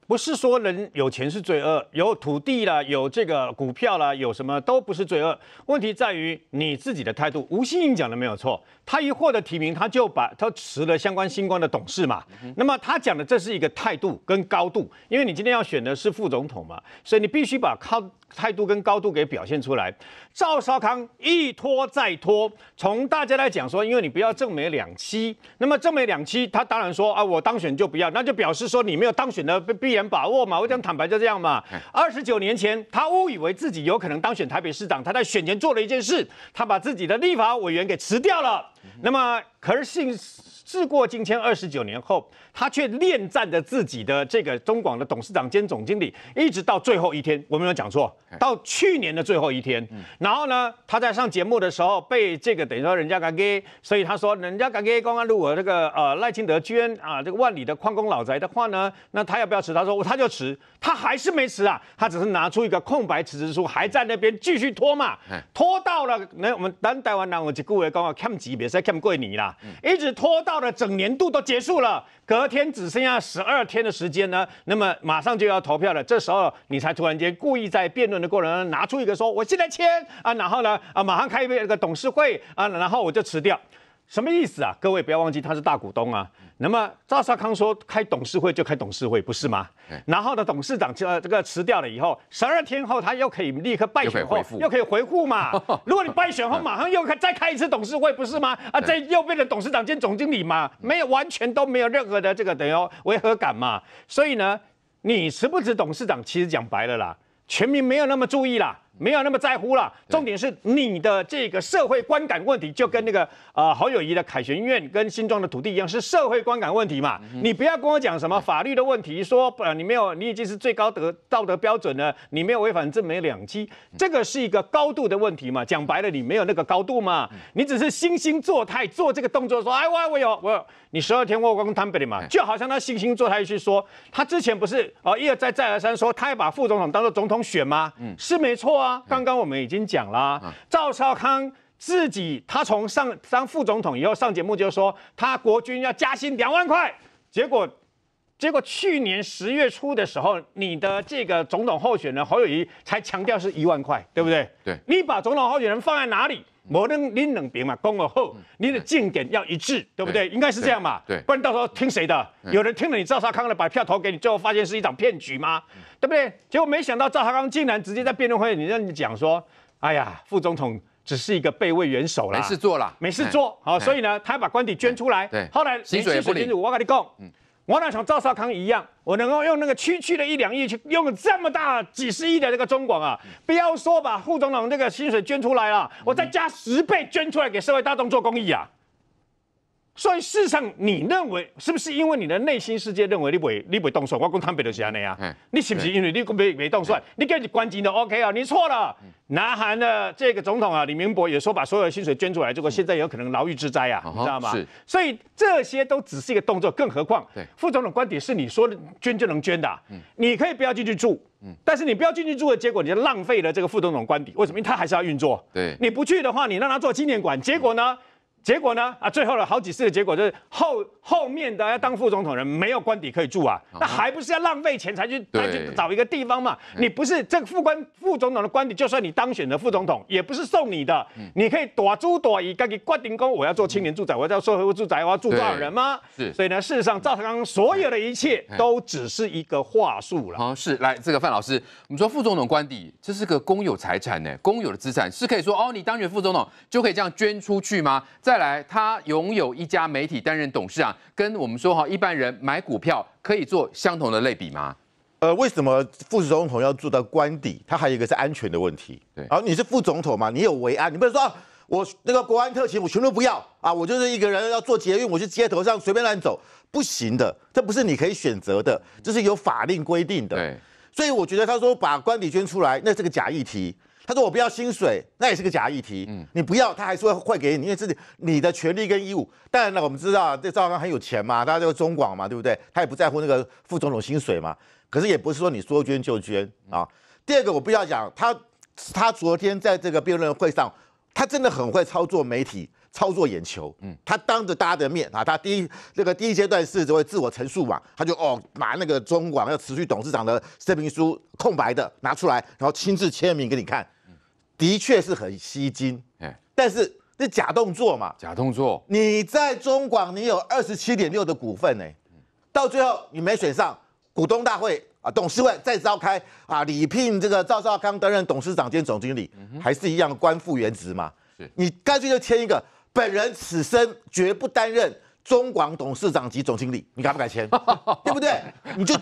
不是说人有钱是罪恶，有土地啦，有这个股票啦，有什么都不是罪恶。问题在于你自己的态度。吴新颖讲的没有错。他一获得提名，他就把他辞了相关新光的董事嘛。那么他讲的这是一个态度跟高度，因为你今天要选的是副总统嘛，所以你必须把靠态度跟高度给表现出来。赵少康一拖再拖，从大家来讲说，因为你不要正美两期，那么正美两期，他当然说啊，我当选就不要，那就表示说你没有当选的必然把握嘛。我讲坦白就这样嘛。二十九年前，他误以为自己有可能当选台北市长，他在选前做了一件事，他把自己的立法委员给辞掉了。那么，可是信事过境迁，二十九年后，他却恋战着自己的这个中广的董事长兼总经理，一直到最后一天。我没有讲错，到去年的最后一天。然后呢，他在上节目的时候，被这个等于说人家敢给，所以他说人家敢给公安路我这个呃赖清德捐啊这个万里的矿工老宅的话呢，那他要不要辞？他说他就辞，他还是没辞啊，他只是拿出一个空白辞职书，还在那边继续拖嘛，拖到了那我们等台湾人，我就顾会刚好看级别，再看过你啦，一直拖到。到了整年度都结束了，隔天只剩下十二天的时间呢。那么马上就要投票了，这时候你才突然间故意在辩论的过程中拿出一个说：“我现在签啊，然后呢啊马上开一个个董事会啊，然后我就辞掉。”什么意思啊？各位不要忘记他是大股东啊。那么赵少康说开董事会就开董事会，不是吗？然后呢，董事长这这个辞掉了以后，十二天后他又可以立刻败选后又可以回复嘛？如果你败选后马上又开再开一次董事会，不是吗？啊，在又变成董事长兼总经理嘛？没有完全都没有任何的这个等于违和感嘛？所以呢，你辞不辞董事长，其实讲白了啦，全民没有那么注意啦。没有那么在乎了。重点是你的这个社会观感问题，就跟那个呃侯友谊的凯旋院跟新庄的土地一样，是社会观感问题嘛？你不要跟我讲什么法律的问题，说呃你没有你已经是最高德道德标准了，你没有违反正美两期，这个是一个高度的问题嘛？讲白了，你没有那个高度嘛？你只是惺惺作态做这个动作，说哎我我有我，你十二天我光坦白嘛？就好像他惺惺作态去说，他之前不是哦一而再再而三说他要把副总统当做总统选吗？嗯，是没错。啊。刚刚我们已经讲啦，赵少康自己他从上当副总统以后上节目就说他国军要加薪两万块，结果结果去年十月初的时候，你的这个总统候选人侯友谊才强调是一万块，对不对？对，你把总统候选人放在哪里？无论你冷冰嘛，讲而好，你的建点要一致，对不对？应该是这样嘛，不然到时候听谁的？有人听了你赵少康的，把票投给你，最后发现是一场骗局吗？对不对？结果没想到赵少康竟然直接在辩论会，里面讲说，哎呀，副总统只是一个备位元首啦，没事做啦，没事做，好，所以呢，他把官邸捐出来，对。后来薪水不进入，我跟你讲，嗯。我哪像赵少康一样？我能够用那个区区的一两亿，去用这么大几十亿的这个中广啊，不要说把副总统这个薪水捐出来了，我再加十倍捐出来给社会大众做公益啊！所以，事实上，你认为是不是因为你的内心世界认为你不会、你不会动手？我讲坦白就是安尼啊，你是不是因为你没没动手，你跟人关机都 OK 啊？你错了。南韩的这个总统啊，李明博也说把所有的薪水捐出来，结果现在有可能牢狱之灾啊，你知道吗？所以这些都只是一个动作，更何况副总统官邸是你说捐就能捐的，你可以不要进去住，但是你不要进去住的结果，你就浪费了这个副总统官邸。为什么？他还是要运作。对你不去的话，你让他做纪念馆，结果呢？结果呢？啊，最后了好几次的结果就是后。后面的要当副总统人没有官邸可以住啊，那还不是要浪费钱才去找一个地方嘛？你不是这个副官副总统的官邸，就算你当选的副总统也不是送你的，你可以躲猪躲鱼，该给关顶工，我要做青年住宅，我要做社会住宅，我要住多少人吗？是，所以呢，事实上，赵长刚所有的一切都只是一个话术了。啊，是，来这个范老师，我们说副总统官邸这是个公有财产呢，公有的资产是可以说哦，你当选副总统就可以这样捐出去吗？再来，他拥有一家媒体担任董事长。跟我们说哈，一般人买股票可以做相同的类比吗？呃，为什么副总统要做到官邸？他还有一个是安全的问题。对，然后你是副总统嘛，你有维安，你不能说我那个国安特勤我全都不要啊，我就是一个人要做捷运，我去街头上随便乱走不行的，这不是你可以选择的，这是有法令规定的。对，所以我觉得他说把官邸捐出来，那是个假议题。他说：“我不要薪水，那也是个假议题。嗯，你不要，他还说会给你，因为自己你的权利跟义务。当然了，我们知道这赵刚很有钱嘛，他这个中广嘛，对不对？他也不在乎那个副总统薪水嘛。可是也不是说你说捐就捐啊。第二个，我不要讲他，他昨天在这个辩论会上，他真的很会操作媒体，操作眼球。嗯，他当着大家的面啊，他第一那个第一阶段是就会自我陈述嘛，他就哦把那个中广要辞去董事长的声明书空白的拿出来，然后亲自签名给你看。”的确是很吸睛，哎，但是这假动作嘛，假动作。你在中广你有二十七点六的股份呢，到最后你没选上股东大会啊，董事会再召开啊，礼聘这个赵少康担任董事长兼总经理，还是一样官复原职嘛？是你干脆就签一个，本人此生绝不担任。中广董事长及总经理，你敢不敢签？对不对？你就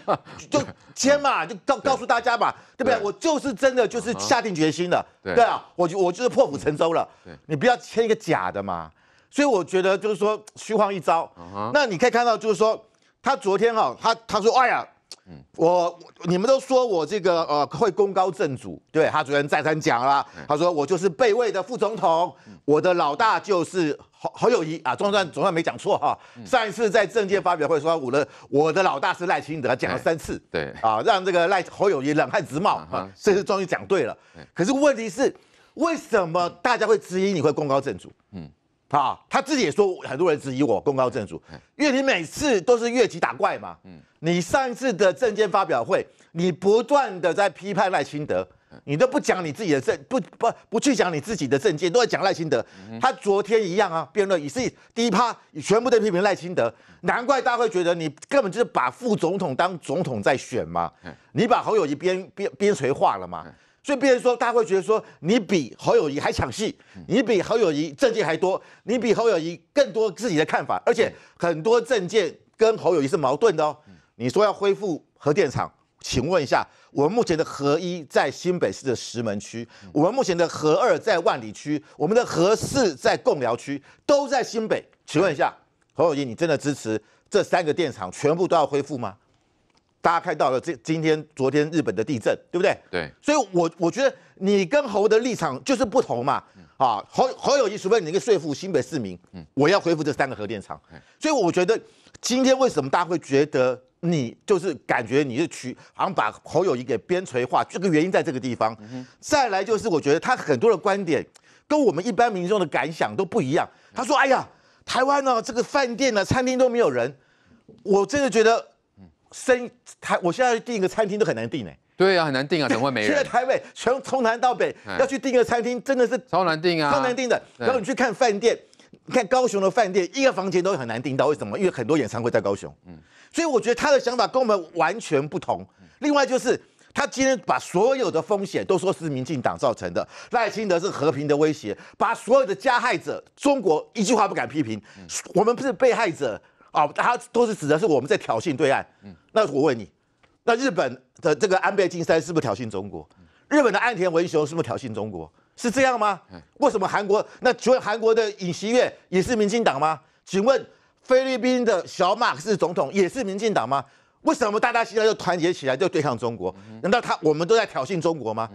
就签嘛，就告告诉大家吧，对不对？我就是真的，就是下定决心了，对啊，我就我就是破釜沉舟了。你不要签一个假的嘛。所以我觉得就是说虚晃一招。那你可以看到，就是说他昨天哈，他他说哎呀。嗯，我你们都说我这个呃会功高震主，对他昨天再三讲啦，他说我就是被位的副总统，我的老大就是侯侯友谊啊，总算总算没讲错哈。上一次在政界发表会说我的我的老大是赖清德，讲了三次，对啊，让这个赖侯友谊冷汗直冒啊，这次终于讲对了。可是问题是为什么大家会质疑你会功高震主？嗯。啊，他自己也说，很多人质疑我功高震主，因为你每次都是越级打怪嘛。嗯，你上次的证件发表会，你不断的在批判赖清德，你都不讲你自己的证，不不不去讲你自己的证件，都在讲赖清德。他昨天一样啊，辩论也是第一趴，全部在批评赖清德。难怪大家会觉得你根本就是把副总统当总统在选嘛。你把侯友谊边边边锤化了嘛。所以，别人说，大家会觉得说，你比侯友谊还抢戏，你比侯友谊政见还多，你比侯友谊更多自己的看法，而且很多政见跟侯友谊是矛盾的哦。你说要恢复核电厂，请问一下，我们目前的核一在新北市的石门区，我们目前的核二在万里区，我们的核四在贡寮区，都在新北。请问一下，侯友谊，你真的支持这三个电厂全部都要恢复吗？大家看到了这今天、昨天日本的地震，对不对？对。所以，我我觉得你跟侯的立场就是不同嘛。啊，侯侯友谊除非你能个说服新北市民，嗯，我要恢复这三个核电厂。所以，我觉得今天为什么大家会觉得你就是感觉你是去好像把侯友谊给边陲化？这个原因在这个地方。再来就是，我觉得他很多的观点跟我们一般民众的感想都不一样。他说：“哎呀，台湾呢，这个饭店呢，餐厅都没有人。”我真的觉得。生台，我现在订一个餐厅都很难订呢。对啊，很难订啊，怎么会没人？现在台北全从南到北要去订个餐厅，真的是超难订啊，超难订的。然后你去看饭店，你看高雄的饭店，一个房间都很难订到，为什么？因为很多演唱会在高雄。嗯，所以我觉得他的想法跟我们完全不同。另外就是他今天把所有的风险都说是民进党造成的，赖清德是和平的威胁，把所有的加害者中国一句话不敢批评，我们不是被害者。啊，他都是指的是我们在挑衅对岸。那我问你，那日本的这个安倍晋三是不是挑衅中国？日本的岸田文雄是不是挑衅中国？是这样吗？为什么韩国？那请问韩国的尹锡悦也是民进党吗？请问菲律宾的小马克思总统也是民进党吗？为什么大大小小就团结起来就对抗中国？难道他我们都在挑衅中国吗？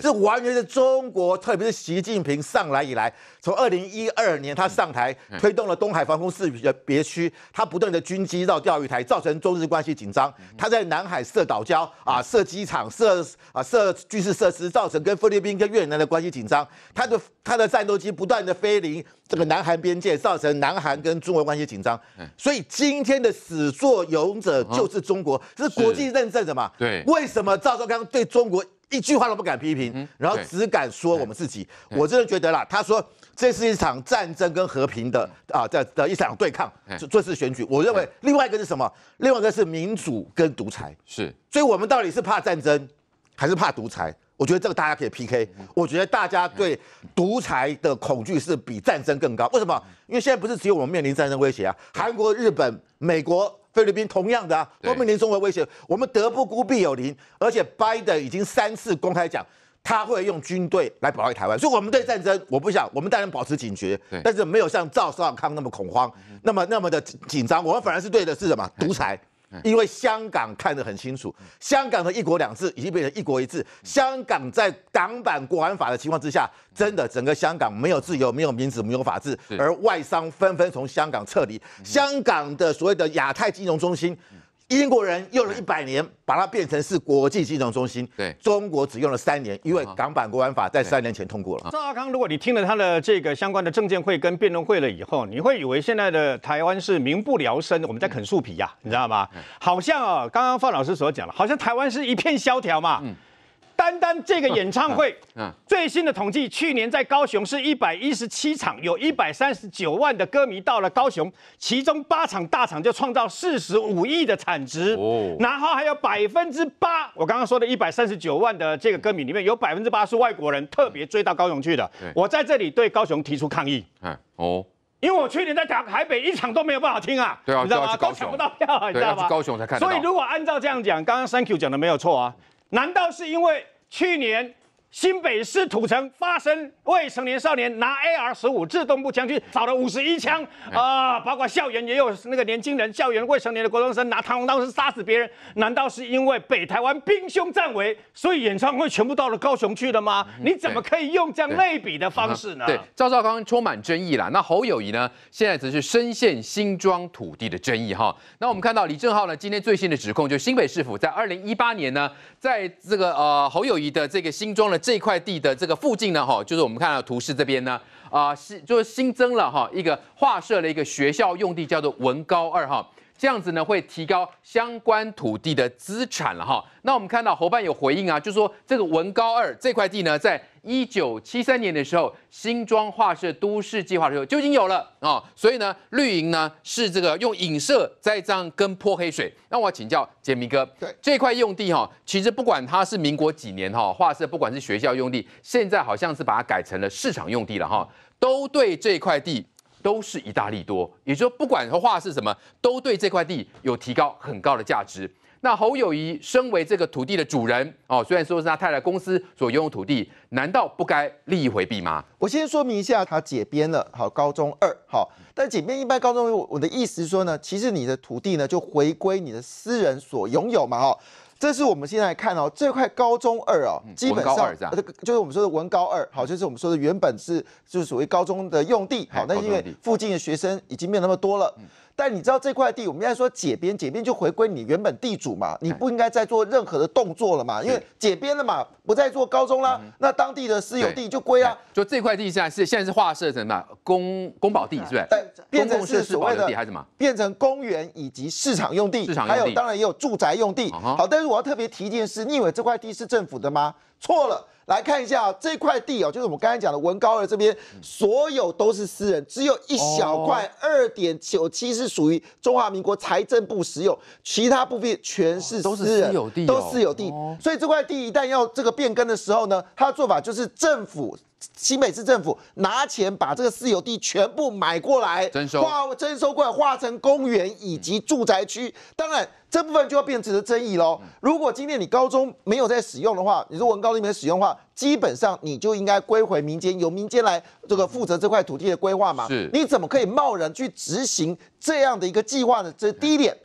这完全是中国，特别是习近平上来以来，从二零一二年他上台，推动了东海防空识别区，他不断的军机绕钓鱼台，造成中日关系紧张；他在南海设岛礁、啊设机场、设啊设军事设施，造成跟菲律宾、跟越南的关系紧张；他的他的战斗机不断的飞临这个南韩边界，造成南韩跟中国关系紧张。所以今天的始作俑者就是中国，这是国际认证的嘛？对，为什么赵少康对中国？一句话都不敢批评，然后只敢说我们自己。我真的觉得啦，他说这是一场战争跟和平的啊，在的一场对抗，这这次选举，我认为另外一个是什么？另外一个是民主跟独裁。是，所以我们到底是怕战争还是怕独裁？我觉得这个大家可以 PK。我觉得大家对独裁的恐惧是比战争更高。为什么？因为现在不是只有我们面临战争威胁啊，韩国、日本、美国。菲律宾同样的，啊，都面临中国威胁。我们德不孤必有邻，而且拜登已经三次公开讲他会用军队来保卫台湾。所以，我们对战争，我不想我们当然保持警觉，但是没有像赵少康那么恐慌，那么那么的紧张。我们反而是对的是什么独裁。因为香港看得很清楚，香港的一国两制已经变成一国一制。香港在港版国安法的情况之下，真的整个香港没有自由、没有民主、没有法治，而外商纷纷从香港撤离，香港的所谓的亚太金融中心。英国人用了一百年，把它变成是国际金融中心。对，中国只用了三年，因为港版国安法在三年前通过了。赵阿康，如果你听了他的这个相关的证监会跟辩论会了以后，你会以为现在的台湾是民不聊生，我们在啃树皮呀，你知道吗？好像啊，刚刚范老师所讲了，好像台湾是一片萧条嘛。单单这个演唱会，最新的统计，去年在高雄是一百一十七场，有一百三十九万的歌迷到了高雄，其中八场大场就创造四十五亿的产值。哦，然后还有百分之八，我刚刚说的一百三十九万的这个歌迷里面有百分之八是外国人特别追到高雄去的。我在这里对高雄提出抗议。哦，因为我去年在港、台北一场都没有办法听啊。对啊，你知道吗？都抢不到票，你知道吗？高雄才看。所以如果按照这样讲，刚刚 Thank you 讲的没有错啊。难道是因为去年？新北市土城发生未成年少年拿 AR 十五自动步枪去扫了五十一枪啊！包括校园也有那个年轻人，校园未成年的高中生拿弹簧刀是杀死别人。难道是因为北台湾兵凶战危，所以演唱会全部到了高雄去了吗？你怎么可以用这样类比的方式呢？对，赵少刚充满争议啦。那侯友谊呢？现在则是深陷新庄土地的争议哈。那我们看到李正浩呢，今天最新的指控就是新北市府在二零一八年呢，在这个呃侯友谊的这个新庄的。这块地的这个附近呢，哈，就是我们看到图示这边呢，啊，是就是新增了哈一个划设了一个学校用地，叫做文高二哈，这样子呢会提高相关土地的资产了哈。那我们看到伙伴有回应啊，就说这个文高二这块地呢，在。一九七三年的时候，新庄画社都市计划的时候就已经有了啊，所以呢，绿营呢是这个用影射栽赃跟泼黑水。那我请教杰明哥，对这块用地哈，其实不管它是民国几年哈，画社不管是学校用地，现在好像是把它改成了市场用地了哈，都对这块地都是意大利多，也就说不管画是什么，都对这块地有提高很高的价值。那侯友谊身为这个土地的主人哦，虽然说是他太太公司所拥有土地，难道不该利益回避吗？我先说明一下，他解编了，好，高中二，好，但解编一般高中，我的意思是说呢，其实你的土地呢就回归你的私人所拥有嘛，哈，这是我们现在看哦，这块高中二啊，基本上就是我们说的文高二，好，就是我们说的原本是就是所于高中的用地，好，那因为附近的学生已经没有那么多了。但你知道这块地，我们现在说解编，解编就回归你原本地主嘛，你不应该再做任何的动作了嘛，因为解编了嘛，不再做高中了，那当地的私有地就归啊，就这块地现在是现在是划设成嘛公公保地是不？是？变成是所谓的，变成公园以及市场用地，还有当然也有住宅用地。好，但是我要特别提一件事，你以为这块地是政府的吗？错了，来看一下这块地哦，就是我们刚才讲的文高二这边，所有都是私人，只有一小块二点九七是属于中华民国财政部使用，其他部分全是都是私有地，都是私有地。所以这块地一旦要这个变更的时候呢，它的做法就是政府。新北市政府拿钱把这个私有地全部买过来，征收，化征收过来，划成公园以及住宅区。当然，这部分就要变成了争议喽。如果今天你高中没有在使用的话，你如果高中没有使用的话，基本上你就应该归回民间，由民间来这个负责这块土地的规划嘛。是，你怎么可以贸然去执行这样的一个计划呢？这是第一点。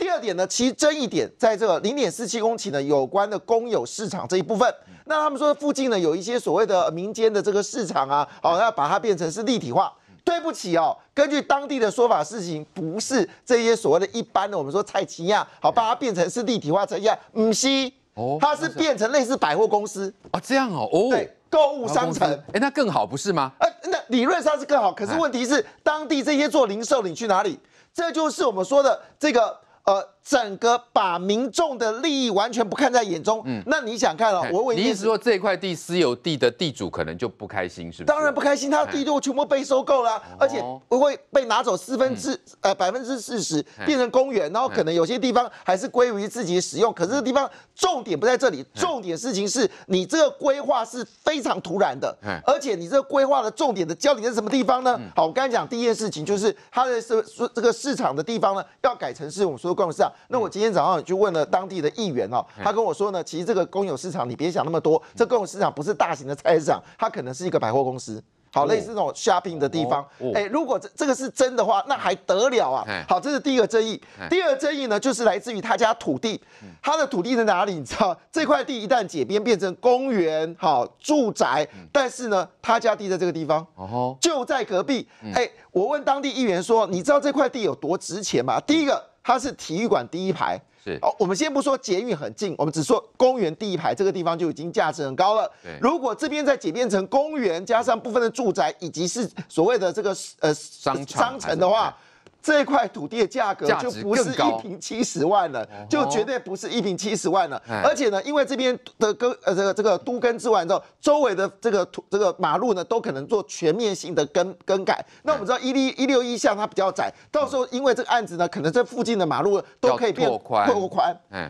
第二点呢，其实争议点，在这个零点四七公顷的有关的公有市场这一部分，那他们说附近呢有一些所谓的民间的这个市场啊，好要把它变成是立体化。对不起哦，根据当地的说法，事情不是这些所谓的一般的我们说菜奇亚，好把它变成是立体化蔡奇亚，唔西哦，它是变成类似百货公司哦，这样哦，哦，对，购物商城，哎，那更好不是吗？呃，那理论上是更好，可是问题是当地这些做零售，你去哪里？这就是我们说的这个。Uh, 整个把民众的利益完全不看在眼中，那你想看哦，我我你意思说这块地私有地的地主可能就不开心，是不是？当然不开心，他的地都全部被收购了，而且会被拿走四分之呃百分之四十变成公园，然后可能有些地方还是归于自己使用。可是这地方重点不在这里，重点事情是你这个规划是非常突然的，而且你这个规划的重点的焦点在什么地方呢？好，我刚才讲第一件事情就是它的市这个市场的地方呢，要改成是我们说的逛市场。那我今天早上就问了当地的议员哦，他跟我说呢，其实这个公有市场你别想那么多，这公有市场不是大型的菜市场，它可能是一个百货公司，好，类似那种 shopping 的地方。哎，如果这这个是真的话，那还得了啊？好，这是第一个争议。第二争议呢，就是来自于他家土地，他的土地在哪里？你知道这块地一旦解编变成公园、好住宅，但是呢，他家地在这个地方，哦，就在隔壁。哎，我问当地议员说，你知道这块地有多值钱吗？第一个。它是体育馆第一排，是哦。我们先不说捷运很近，我们只说公园第一排这个地方就已经价值很高了。对，如果这边再解变成公园，加上部分的住宅以及是所谓的这个呃商商城的话。这一块土地的价格就不是一平七十万了，就绝对不是一平七十万了。而且呢，因为这边的跟呃这个这个都根之外的周围的这个土这个马路呢，都可能做全面性的更更改。那我们知道一六一六一巷它比较窄，到时候因为这个案子呢，可能这附近的马路都可以变拓宽，嗯，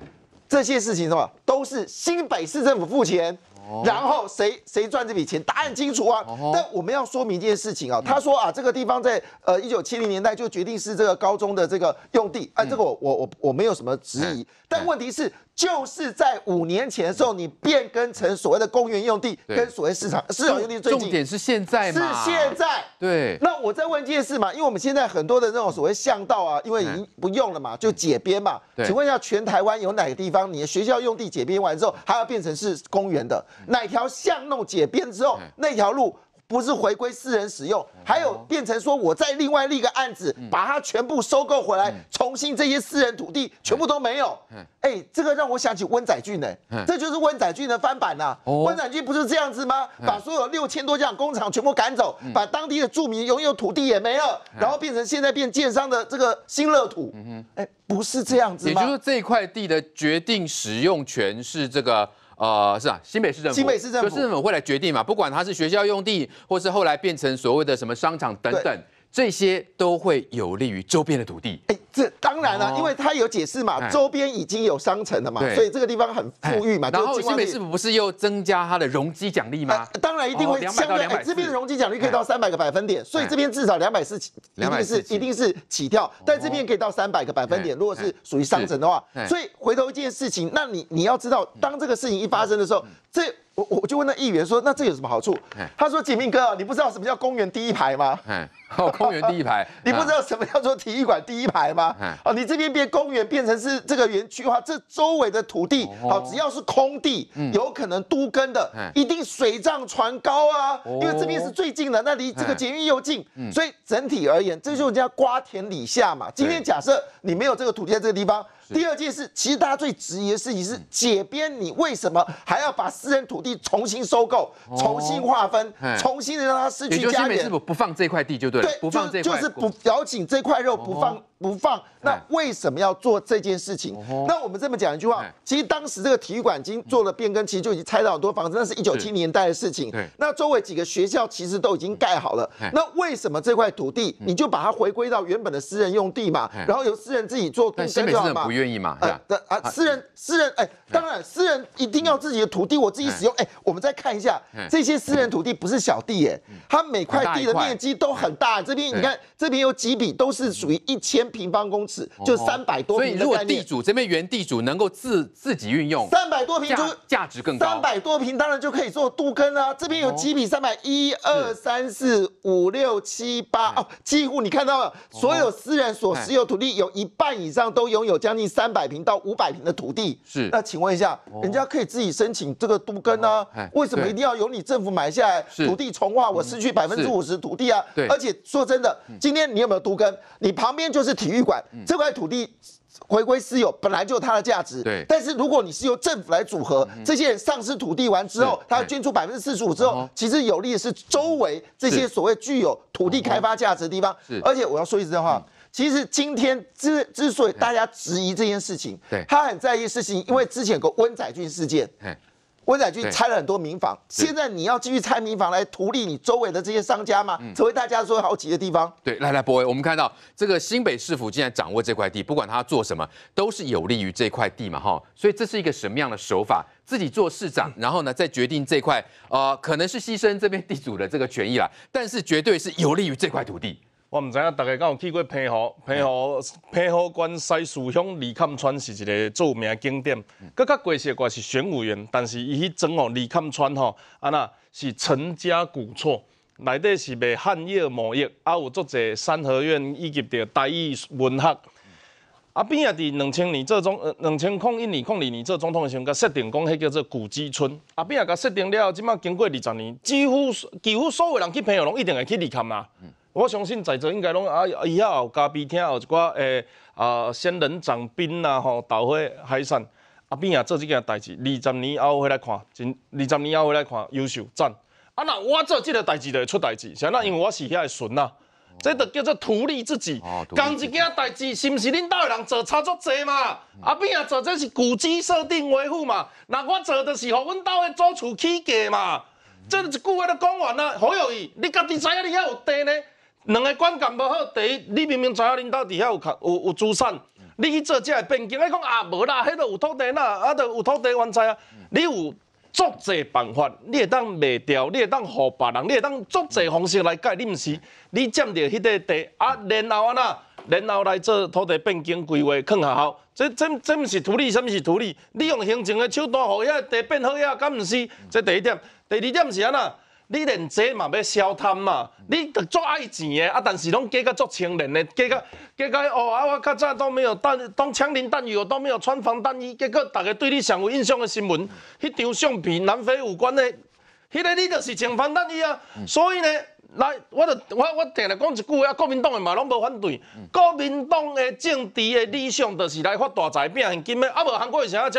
这些事情是吧？都是新北市政府付钱。然后谁谁赚这笔钱？答案清楚啊。但我们要说明一件事情啊。他说啊，这个地方在呃一九七零年代就决定是这个高中的这个用地，啊，这个我我我我没有什么质疑。但问题是，就是在五年前的时候，你变更成所谓的公园用地，跟所谓市场市场用地。最重点是现在是现在对。那我在问一件事嘛，因为我们现在很多的那种所谓巷道啊，因为已经不用了嘛，就解编嘛。请问一下，全台湾有哪个地方你的学校用地解编完之后，还要变成是公园的？哪条巷弄解编之后，那条路不是回归私人使用？还有变成说，我再另外立个案子，把它全部收购回来，重新这些私人土地全部都没有。哎，这个让我想起温宰俊呢，这就是温宰俊的翻版呐。温宰俊不是这样子吗？把所有六千多家工厂全部赶走，把当地的住民拥有土地也没了，然后变成现在变建商的这个新乐土。哎，不是这样子。也就是说，这块地的决定使用权是这个。呃，是啊，新北市政府，新北市政府会来决定嘛？不管它是学校用地，或是后来变成所谓的什么商场等等。这些都会有利于周边的土地。哎，这当然了，因为他有解释嘛，周边已经有商城了嘛，所以这个地方很富裕嘛。然后新北市政府不是又增加它的容积奖励吗？当然一定会。相对这边的容积奖励可以到三百个百分点，所以这边至少两百四起，一定是一定是起跳，但这边可以到三百个百分点，如果是属于商城的话。所以回头一件事情，那你你要知道，当这个事情一发生的时候，这。我就问那议员说：“那这有什么好处？”他说：“景明哥，你不知道什么叫公园第一排吗？哦，公园第一排，你不知道什么叫做体育馆第一排吗？哦，你这边变公园变成是这个园区的话，这周围的土地哦，只要是空地，有可能都跟的，一定水涨船高啊！因为这边是最近的，那离这个监狱又近，所以整体而言，这就叫瓜田李下嘛。今天假设你没有这个土地，在这个地方。”第二件事，其实大家最质疑的事情是解编，你为什么还要把私人土地重新收购、重新划分、重新的让它失去家园？就是不不放这块地就对了，不放这块就是不咬紧这块肉不放。不放，那为什么要做这件事情？那我们这么讲一句话，其实当时这个体育馆已经做了变更，其实就已经拆到很多房子。那是一九七零年代的事情。那周围几个学校其实都已经盖好了。那为什么这块土地你就把它回归到原本的私人用地嘛？然后由私人自己做动工，对吗？不愿意嘛？呃，啊，私人，私人，哎，当然，私人一定要自己的土地，我自己使用。哎，我们再看一下这些私人土地，不是小地耶，它每块地的面积都很大。这边你看，这边有几笔都是属于一千。平方公尺就三百多，所以如果地主这边原地主能够自自己运用三百多平就价值更高，三百多平当然就可以做杜根啊，这边有几笔三百一二三四五六七八哦，几乎你看到了，所有私人所持有土地有一半以上都拥有将近三百平到五百平的土地。是，那请问一下，人家可以自己申请这个杜根啊？为什么一定要由你政府买下来土地重化？我失去百分之五十土地啊？对，而且说真的，今天你有没有杜根？你旁边就是。体育馆这块土地回归私有，本来就有它的价值。对，但是如果你是由政府来组合，这些人丧失土地完之后，他捐出百分之四十五之后，其实有利的是周围这些所谓具有土地开发价值的地方。是，而且我要说一句真话，其实今天之之所以大家质疑这件事情，他很在意事情，因为之前有个温仔俊事件。温仔区拆了很多民房，现在你要继续拆民房来图利你周围的这些商家吗？成为大家说好奇的地方。对，来来，博威，我们看到这个新北市府现在掌握这块地，不管他做什么，都是有利于这块地嘛，哈。所以这是一个什么样的手法？自己做市长，然后呢，再决定这块，呃，可能是牺牲这边地主的这个权益啦，但是绝对是有利于这块土地。我毋知影大家敢有去过平湖？平湖平湖关西书乡李坎村是一个著名景点。佮较过细个是玄武园，但是伊迄种哦李坎村吼，啊那是陈家古厝，内底是卖汉叶贸易，啊有做者三合院以及着大义文学。啊，边也伫两千年做总，两千零一年、零二年做总统时阵甲设定讲，迄叫做古迹村。啊，边也甲设定了，即满经过二十年，几乎几乎所有人去平友拢一定会去李坑啊。我相信在座应该拢啊，以后有嘉宾听有一寡诶啊仙人掌冰啊、吼，豆花海产啊，边啊做即件代志，二十年后回来看，真二十年后回来看，优秀赞。啊那我做即个代志就会出代志，是那因为我是遐个船啊。这都叫做图利自己。讲一件代志是毋是恁兜的人做操作多嘛？阿边啊做这是古机设定维护嘛？那我做的是互阮兜的租厝起价嘛？这一句话都讲完了，好有意义，你家己知影你遐有地呢？两个观感无好，第一，你明明知影恁兜底下有有有资产，你去做这个变更，爱讲啊无啦，迄度有土地啦，啊度有土地，原知啊，你有足济办法，你会当卖掉，你会当互别人，你会当足济方式来解，你毋是，你占着迄块地啊，然后啊呐，然后来做土地变更规划，囥下校。这这这毋是土地，啥物是土利？你用行政的手段，互遐地变好以后，敢毋是？这第一点，第二点是安怎？你连这嘛要消贪嘛？你著做爱钱的啊！但是拢嫁个足清廉的，嫁个嫁个哦啊！我较早都没有当当枪林弹雨，哦，都没有穿防弹衣。结果大家对你上有印象的新闻，迄张相片南非有关的，迄个你著是穿防弹衣啊！所以呢，来我著我我定定讲一句话，国民党诶嘛拢无反对。国民党诶政治诶理想，著是来发大财、变现金诶，啊无韩国有啥只？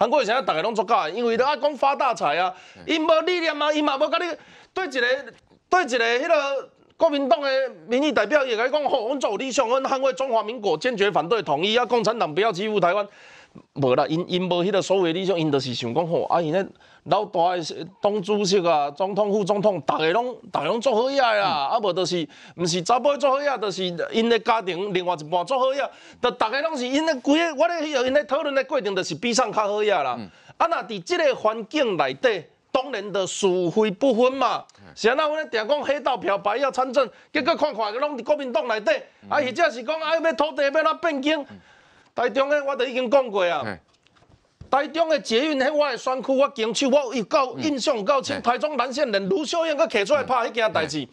韩国为在大个拢作假？因为咧爱讲发大财啊！因无理念啊，因嘛无甲你对一个对一个迄个国民党诶民意代表，伊甲你讲吼，阮做理想，阮捍卫中华民国，坚决反对统一啊！共产党不要欺负台湾，无啦，因因无迄个所谓理想，因就是想讲吼，啊，你那。老大诶，党主席啊，总统、副总统，逐个拢，逐个拢做好呀啊。啊，无就是，毋是查甫做好呀，就是因诶家庭另外一半做好呀。就逐个拢是因诶规个，我咧因诶讨论诶过程，就是比上较好呀啦。啊，若伫即个环境内底，当然就是非不分嘛。是安呐，阮咧定讲黑道漂白要参政，结果看看，拢伫国民党内底。啊，或者是讲啊要土地，要哪变境。台中诶，我都已经讲过啊。台中的捷运，迄我的选区，我经去，我有够印象够清。台中南线连卢秀燕佫摕出来拍迄件代志。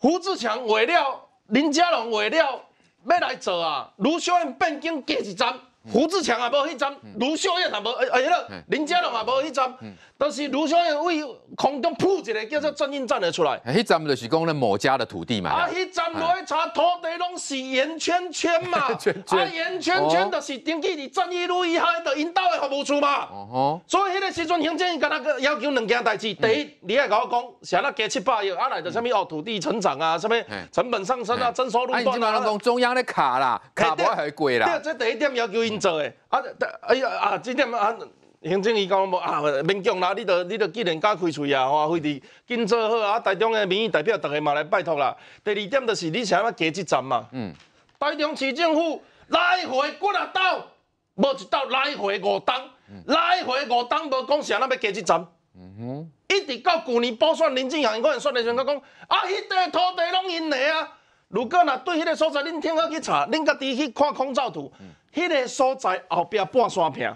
胡志强为了林佳龙为了要来做啊，卢秀燕变更加一站。胡志强也无，迄站，卢秀燕也无，哎哎个林佳龙也无，迄站，都是卢秀燕为空中扑一个叫做正印站的出来。迄阵就是讲了某家的土地嘛。啊，迄站我去查土地拢是圆圈圈嘛，啊，圆圈圈就是等于你正义路一号的引导的服务处嘛。哦吼。所以迄个时阵，行政院跟他个要求两件代志，第一，你爱跟我讲，写了加七八亿，啊来就什么哦土地成长啊，什么成本上升啊，征收路段啊。哎，你拢讲中央咧卡啦，卡无爱开贵啦。对，这第一点要求。今做诶，啊，哎呀啊，这点啊，行政，伊讲无啊，民强啦，你著你著，既然敢开喙啊，话费得紧做好啊，台中诶民意代表，逐个嘛来拜托啦。第二点著是，你想要加一站嘛？嗯，台中市政府来回几啊刀，无一道来回五档，来回五档无讲啥，咱要加一站，嗯哼，一直到旧年补选林正扬，伊个人选，诶正扬讲，啊，迄块土地拢因诶啊。如果若对迄个所在，恁听好去查，恁家己去看空照图。迄个所在后壁半山坪，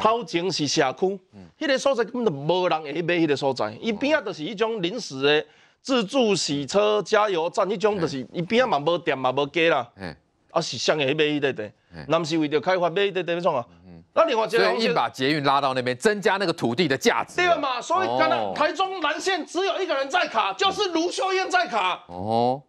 头前是社区。迄个所在根本就无人会去买。迄个所在，伊边啊，就是迄种临时的自助洗车、加油站，迄种就是伊边啊，嘛无店、嘛无街啦。啊，是商业那边块块的，那是为着开发买块地边创啊。那另外，觉得，所以一把捷运拉到那边，增加那个土地的价值。对嘛，所以刚刚台中南线只有一个人在卡，就是卢秀燕在卡。哦。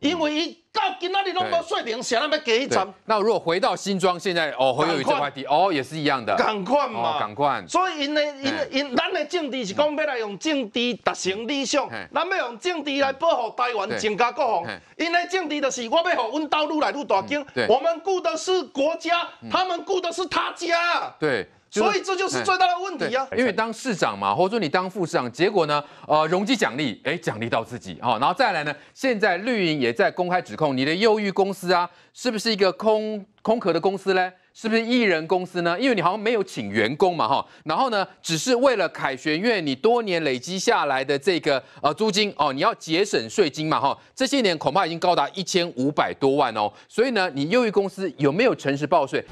因为伊到今仔日拢无说明，谁那么给一场。那如果回到新庄，现在哦，侯友一这块地哦，也是一样的。赶快嘛，赶快。所以因的因因，咱的政治是讲要来用政治达成理想，咱要用政治来保护台湾、增加国防。因的政治就是我要和阮道路来路大军，我们顾的是国家，他们顾的是他家。对。所以这就是最大的问题呀！因为当市长嘛，或者说你当副市长，结果呢，呃，容积奖励，哎，奖励到自己哦，然后再来呢，现在绿营也在公开指控你的忧郁公司啊，是不是一个空空壳的公司呢？是不是艺人公司呢？因为你好像没有请员工嘛，哈，然后呢，只是为了凯旋苑你多年累积下来的这个呃租金哦，你要节省税金嘛，哈，这些年恐怕已经高达一千五百多万哦，所以呢，你优裕公司有没有诚实报税？